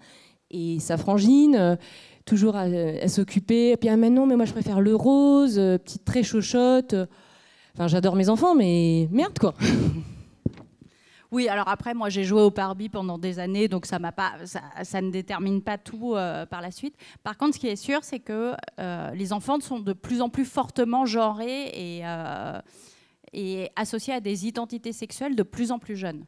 Et sa frangine toujours à, euh, s'occuper. s'occuper. Puis ah, maintenant, mais moi je préfère le rose, euh, petite très chochotte. Euh. Enfin, j'adore mes enfants, mais merde quoi.
Oui, alors après, moi, j'ai joué au Barbie pendant des années, donc ça, pas, ça, ne détermine pas tout par la suite. Par contre, ce qui est sûr, c'est que les enfants sont de plus en plus fortement genrés et, et associés à des identités sexuelles de plus en plus jeunes.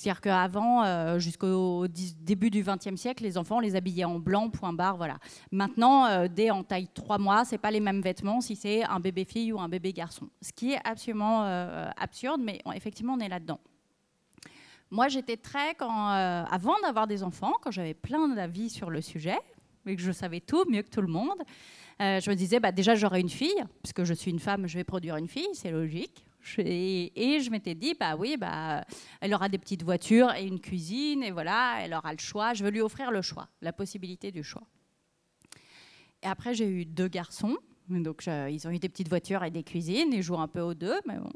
C'est-à-dire qu'avant, euh, jusqu'au début du XXe siècle, les enfants on les habillait en blanc, point barre, voilà. Maintenant, euh, dès en taille 3 mois, c'est pas les mêmes vêtements si c'est un bébé fille ou un bébé garçon. Ce qui est absolument euh, absurde, mais effectivement, on est là-dedans. Moi, j'étais très, quand, avant d'avoir des enfants, quand j'avais plein d'avis sur le sujet, et que je savais tout mieux que tout le monde, je me disais, bah, déjà, j'aurai une fille, puisque je suis une femme, je vais produire une fille, c'est logique. Et, je m'étais dit, bah oui, bah, elle aura des petites voitures et une cuisine, et voilà, elle aura le choix. Je veux lui offrir le choix, la possibilité du choix. Et après, j'ai eu deux garçons. Donc, ils ont eu des petites voitures et des cuisines. Ils jouent un peu aux deux, mais bon.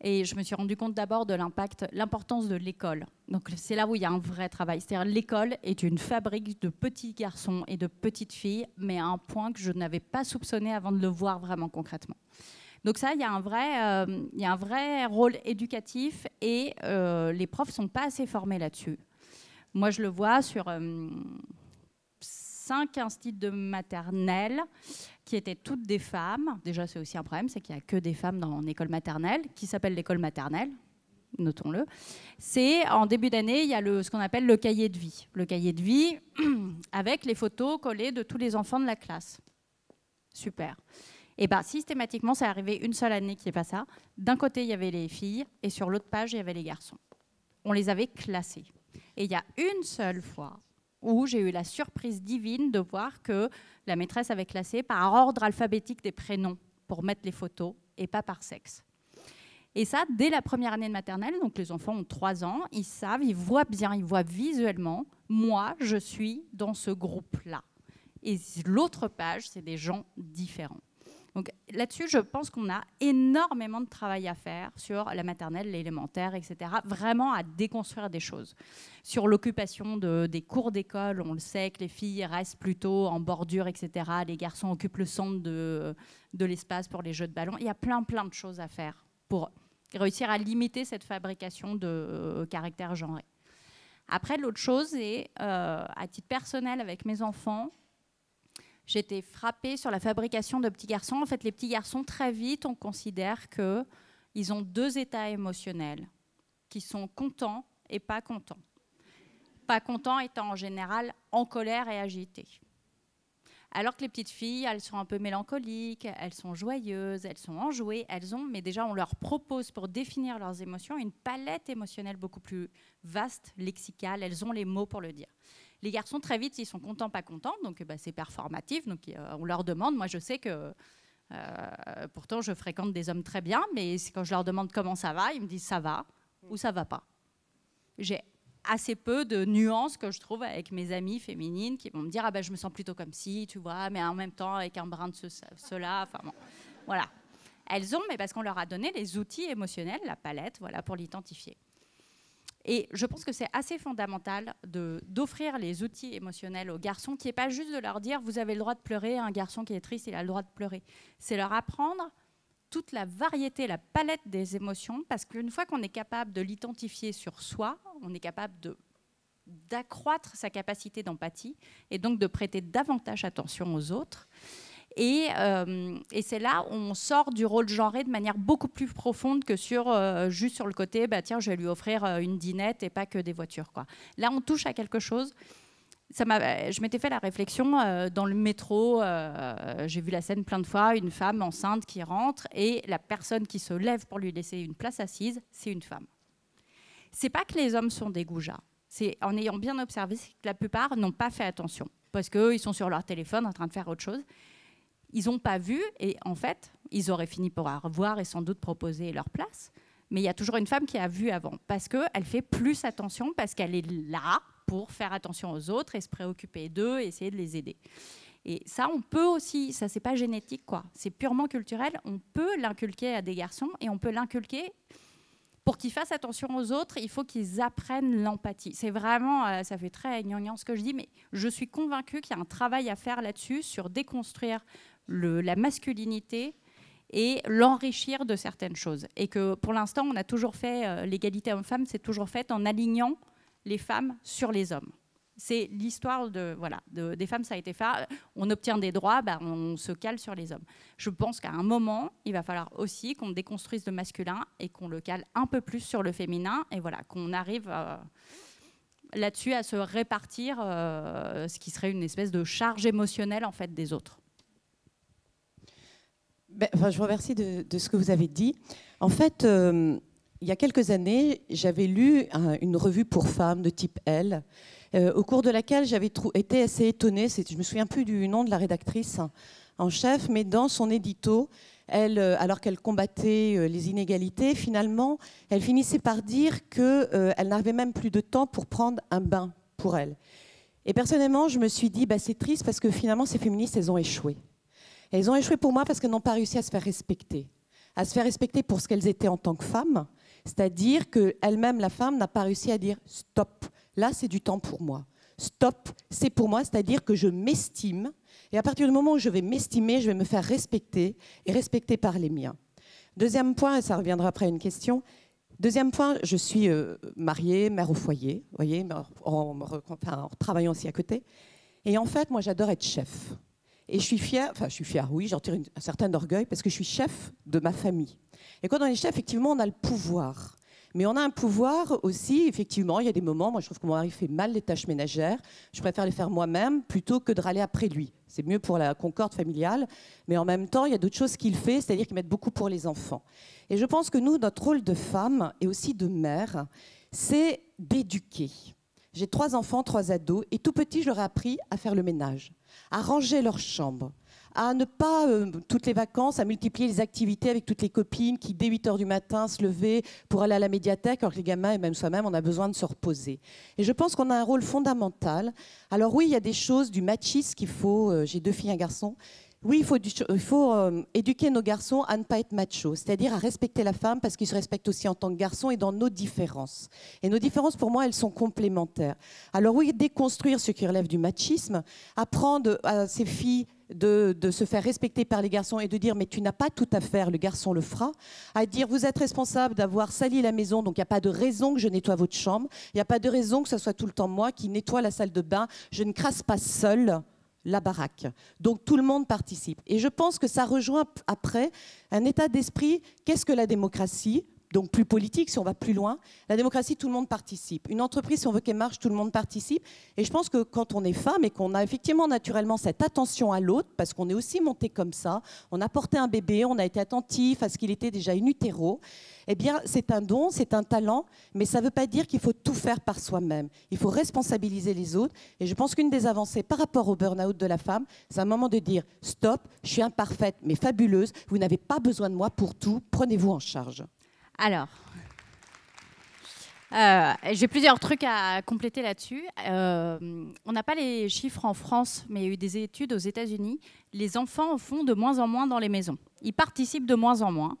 Et je me suis rendu compte d'abord de l'impact, l'importance de l'école. Donc, c'est là où il y a un vrai travail. C'est-à-dire, l'école est une fabrique de petits garçons et de petites filles, mais à un point que je n'avais pas soupçonné avant de le voir vraiment concrètement. Donc ça, il y, a un vrai, euh, y a un vrai rôle éducatif et euh, les profs ne sont pas assez formés là-dessus. Moi, je le vois sur euh, cinq instituts de maternelle qui étaient toutes des femmes. Déjà, c'est aussi un problème, c'est qu'il n'y a que des femmes dans l'école maternelle, qui s'appelle l'école maternelle, notons-le. C'est en début d'année, il y a le, ce qu'on appelle le cahier de vie. Le cahier de vie avec les photos collées de tous les enfants de la classe. Super. Et bien, bah, systématiquement, c'est arrivé une seule année qui est pas ça. D'un côté, il y avait les filles et sur l'autre page, il y avait les garçons. On les avait classés. Et il y a une seule fois où j'ai eu la surprise divine de voir que la maîtresse avait classé par ordre alphabétique des prénoms pour mettre les photos et pas par sexe. Et ça, dès la première année de maternelle, donc les enfants ont trois ans, ils savent, ils voient bien, ils voient visuellement, moi, je suis dans ce groupe-là. Et l'autre page, c'est des gens différents. Donc là-dessus, je pense qu'on a énormément de travail à faire sur la maternelle, l'élémentaire, etc. Vraiment à déconstruire des choses. Sur l'occupation des cours d'école, on le sait que les filles restent plutôt en bordure, etc. Les garçons occupent le centre de, l'espace pour les jeux de ballon. Il y a plein, plein de choses à faire pour réussir à limiter cette fabrication de euh, caractères genrés. Après, l'autre chose, est, euh, à titre personnel avec mes enfants, j'étais frappée sur la fabrication de petits garçons. En fait, les petits garçons, très vite, on considère qu'ils ont deux états émotionnels, qui sont contents et pas contents. Pas contents étant en général en colère et agité. Alors que les petites filles, elles sont un peu mélancoliques, elles sont joyeuses, elles sont enjouées, elles ont, mais déjà on leur propose pour définir leurs émotions une palette émotionnelle beaucoup plus vaste, lexicale, elles ont les mots pour le dire. Les garçons, très vite, ils sont contents, pas contents, donc bah, c'est performatif. Donc on leur demande, moi je sais que euh, pourtant je fréquente des hommes très bien, mais quand je leur demande comment ça va, ils me disent ça va ou ça va pas. J'ai assez peu de nuances que je trouve avec mes amies féminines qui vont me dire ah bah, je me sens plutôt comme si tu vois mais en même temps avec un brin de cela enfin bon. voilà elles ont mais parce qu'on leur a donné les outils émotionnels la palette voilà pour l'identifier et je pense que c'est assez fondamental d'offrir les outils émotionnels aux garçons, qui n'est pas juste de leur dire vous avez le droit de pleurer, un garçon qui est triste, il a le droit de pleurer. C'est leur apprendre toute la variété, la palette des émotions, parce qu'une fois qu'on est capable de l'identifier sur soi, on est capable d'accroître sa capacité d'empathie et donc de prêter davantage attention aux autres. Et, euh, et c'est là où on sort du rôle genré de manière beaucoup plus profonde que sur euh, juste sur le côté, bah, tiens, je vais lui offrir euh, une dinette et pas que des voitures. Quoi. Là, on touche à quelque chose. Ça je m'étais fait la réflexion dans le métro. J'ai vu la scène plein de fois, une femme enceinte qui rentre et la personne qui se lève pour lui laisser une place assise, c'est une femme. C'est pas que les hommes sont des goujats. C'est en ayant bien observé que la plupart n'ont pas fait attention parce qu'ils ils sont sur leur téléphone en train de faire autre chose ils n'ont pas vu, et en fait, ils auraient fini par revoir et sans doute proposer leur place. Mais il y a toujours une femme qui a vu avant, parce qu'elle fait plus attention, parce qu'elle est là pour faire attention aux autres et se préoccuper d'eux, et essayer de les aider. Et ça, on peut aussi, ça c'est pas génétique, quoi. C'est purement culturel. On peut l'inculquer à des garçons et on peut l'inculquer pour qu'ils fassent attention aux autres. Il faut qu'ils apprennent l'empathie. C'est vraiment, euh, ça fait très gnangnan ce que je dis, mais je suis convaincue qu'il y a un travail à faire là-dessus sur déconstruire la masculinité et l'enrichir de certaines choses. Et que pour l'instant, on a toujours fait euh, l'égalité homme-femme, c'est toujours fait en alignant les femmes sur les hommes. C'est l'histoire de, voilà, des femmes, ça a été fait. Euh, on obtient des droits, bah, on se cale sur les hommes. Je pense qu'à un moment, il va falloir aussi qu'on déconstruise le masculin et qu'on le cale un peu plus sur le féminin, et voilà, qu'on arrive euh, là-dessus à se répartir ce qui serait une espèce de charge émotionnelle en fait des autres.
Ben, je vous remercie de, ce que vous avez dit. En fait, euh, il y a quelques années, j'avais lu une revue pour femmes de type L, euh, au cours de laquelle j'avais été assez étonnée. Je me souviens plus du nom de la rédactrice hein, en chef, mais dans son édito, elle, euh, alors qu'elle combattait les inégalités, finalement, elle finissait par dire qu'elle elle n'avait même plus de temps pour prendre un bain pour elle. Et personnellement, je me suis dit, bah, c'est triste parce que finalement, ces féministes, elles ont échoué elles ont échoué pour moi parce qu'elles n'ont pas réussi à se faire respecter. À se faire respecter pour ce qu'elles étaient en tant que femmes, c'est-à-dire qu'elle-même, la femme, n'a pas réussi à dire stop, là c'est du temps pour moi. Stop, c'est pour moi, c'est-à-dire que je m'estime. Et à partir du moment où je vais m'estimer, je vais me faire respecter et respecter par les miens. Deuxième point, et ça reviendra après à une question. Deuxième point, je suis euh, mariée, mère au foyer, voyez, en travaillant aussi à côté. Et en fait, moi, j'adore être chef. Et je suis fière, enfin je suis fière, oui, j'en tire un certain orgueil parce que je suis chef de ma famille. Et quand on est chef, effectivement, on a le pouvoir. Mais on a un pouvoir aussi, effectivement, il y a des moments, moi je trouve que mon mari fait mal les tâches ménagères, je préfère les faire moi-même plutôt que de râler après lui. C'est mieux pour la concorde familiale, mais en même temps, il y a d'autres choses qu'il fait, c'est-à-dire qu'il met beaucoup pour les enfants. Et je pense que nous, notre rôle de femme et aussi de mère, c'est d'éduquer. J'ai trois enfants, trois ados, et tout petit, je leur ai appris à faire le ménage, à ranger leur chambre, à ne pas, euh, toutes les vacances, à multiplier les activités avec toutes les copines qui, dès 8 h du matin, se levaient pour aller à la médiathèque, alors que les gamins et même soi-même, on a besoin de se reposer. Et je pense qu'on a un rôle fondamental. Alors oui, il y a des choses du machisme qu'il faut, euh, j'ai deux filles et un garçon, oui, il faut, euh, éduquer nos garçons à ne pas être machos, c'est-à-dire à respecter la femme parce qu'ils se respectent aussi en tant que garçons et dans nos différences. Et nos différences, pour moi, elles sont complémentaires. Alors oui, déconstruire ce qui relève du machisme, apprendre à ces filles de, de, se faire respecter par les garçons et de dire mais tu n'as pas tout à faire, le garçon le fera, à dire vous êtes responsable d'avoir sali la maison, donc il n'y a pas de raison que je nettoie votre chambre, il n'y a pas de raison que ce soit tout le temps moi qui nettoie la salle de bain, je ne crasse pas seule la baraque. Donc tout le monde participe. Et je pense que ça rejoint après un état d'esprit, qu'est-ce que la démocratie donc plus politique, si on va plus loin. La démocratie, tout le monde participe. Une entreprise, si on veut qu'elle marche, tout le monde participe. Et je pense que quand on est femme et qu'on a effectivement naturellement cette attention à l'autre, parce qu'on est aussi monté comme ça, on a porté un bébé, on a été attentif à ce qu'il était déjà in utero, eh bien c'est un don, c'est un talent, mais ça ne veut pas dire qu'il faut tout faire par soi-même. Il faut responsabiliser les autres. Et je pense qu'une des avancées par rapport au burn-out de la femme, c'est un moment de dire stop, je suis imparfaite mais fabuleuse, vous n'avez pas besoin de moi pour tout, prenez-vous en charge.
Alors, euh, j'ai plusieurs trucs à compléter là-dessus. Euh, on n'a pas les chiffres en France, mais il y a eu des études aux États-Unis. Les enfants font de moins en moins dans les maisons. Ils participent de moins en moins.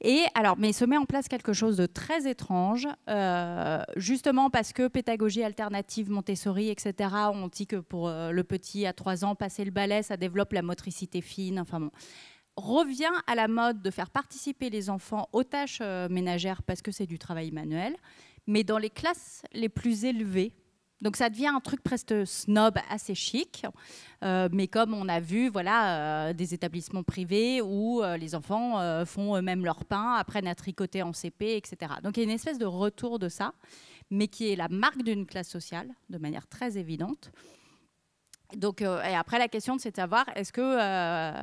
Et alors, mais il se met en place quelque chose de très étrange, euh, justement parce que pédagogie alternative, Montessori, etc. On dit que pour le petit à 3 ans, passer le balai, ça développe la motricité fine. Enfin bon revient à la mode de faire participer les enfants aux tâches euh, ménagères parce que c'est du travail manuel, mais dans les classes les plus élevées. Donc ça devient un truc presque snob, assez chic, euh, mais comme on a vu, voilà, euh, des établissements privés où les enfants font eux-mêmes leur pain, apprennent à tricoter en CP, etc. Donc il y a une espèce de retour de ça, mais qui est la marque d'une classe sociale, de manière très évidente. Donc, et après la question c'est de savoir, est-ce que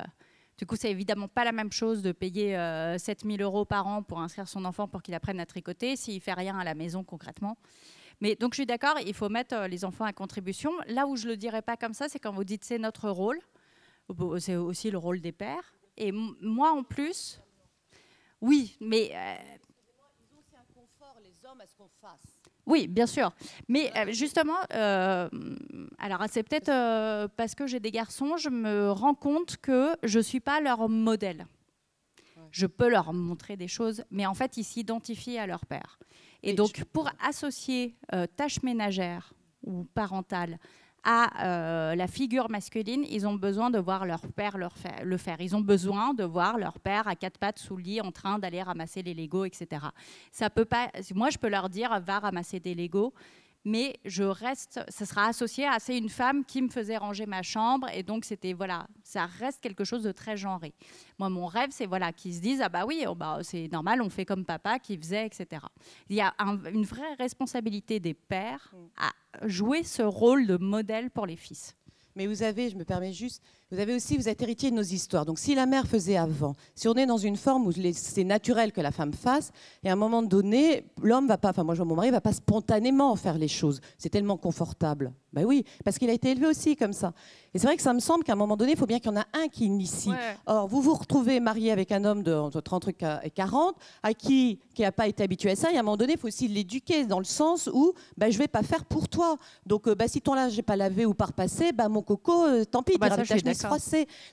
du coup, c'est évidemment pas la même chose de payer 7000 euh, euros par an pour inscrire son enfant pour qu'il apprenne à tricoter s'il fait rien à la maison concrètement. Mais donc, je suis d'accord, il faut mettre euh, les enfants à contribution. Là où je le dirais pas comme ça, c'est quand vous dites c'est notre rôle. C'est aussi le rôle des pères. Et moi, en plus, oui, mais. Euh, ils ont
aussi un confort, les hommes, à ce qu'on fasse.
Oui, bien sûr. Mais euh, justement, euh, alors c'est peut-être euh, parce que j'ai des garçons, je me rends compte que je ne suis pas leur modèle. Je peux leur montrer des choses, mais en fait, ils s'identifient à leur père. Et, donc, pour associer tâches ménagères ou parentales à euh, la figure masculine, ils ont besoin de voir leur père le faire. Ils ont besoin de voir leur père à quatre pattes sous le lit en train d'aller ramasser les Legos, etc. Ça peut pas. Moi, je peux leur dire va ramasser des Legos, mais je reste. Ça sera associé à c'est une femme qui me faisait ranger ma chambre et donc c'était voilà. Ça reste quelque chose de très genré. Moi, mon rêve, c'est voilà qu'ils se disent ah bah oui, oh bah, c'est normal, on fait comme papa qui faisait, etc. Il y a une vraie
responsabilité des pères mm. à jouer ce rôle de modèle pour les fils. Mais vous avez, je me permets juste, vous avez aussi, vous êtes héritier de nos histoires. Donc si la mère faisait avant, si on est dans une forme où c'est naturel que la femme fasse, et à un moment donné, l'homme va pas, enfin moi je mon mari, va pas spontanément faire les choses. C'est tellement confortable. Ben oui, parce qu'il a été élevé aussi comme ça. Et c'est vrai que ça me semble qu'à un moment donné, il faut bien qu'il y en a un qui initie. Or, vous vous retrouvez marié avec un homme de entre 30 et 40, à qui qui n'a pas été habitué à ça, et à un moment donné, il faut aussi l'éduquer dans le sens où ben, je vais pas faire pour toi. Donc, euh, ben, si ton linge n'est pas lavé ou pas repassé, ben, mon coco, euh, tant pis, ah bah,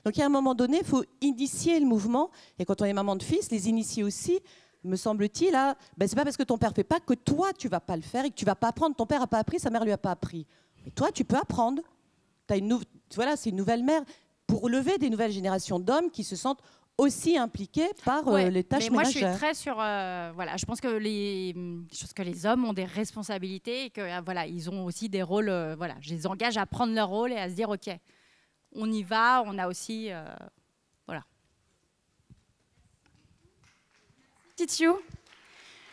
donc il y a un moment donné, il faut initier le mouvement. Et quand on est maman de fils, les initier aussi me semble-t-il, à ben, c'est pas parce que ton père fait pas que toi tu vas pas le faire et que tu vas pas apprendre. Ton père a pas appris, sa mère lui a pas appris. Mais toi, tu peux apprendre. As une voilà, c'est une nouvelle mère pour lever des nouvelles générations d'hommes qui se sentent aussi impliqués par euh, les tâches moi, ménagères. Moi, je suis
très sur. Euh, voilà, je pense que les, que les hommes ont des responsabilités et que ah, voilà, ils ont aussi des rôles. Euh, voilà, je les engage à prendre leur rôle et à se dire, ok, on y va, on a aussi... Euh, voilà. Titiou.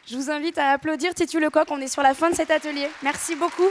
je vous invite à applaudir Titu Lecoq, on est sur la fin de cet atelier. Merci beaucoup.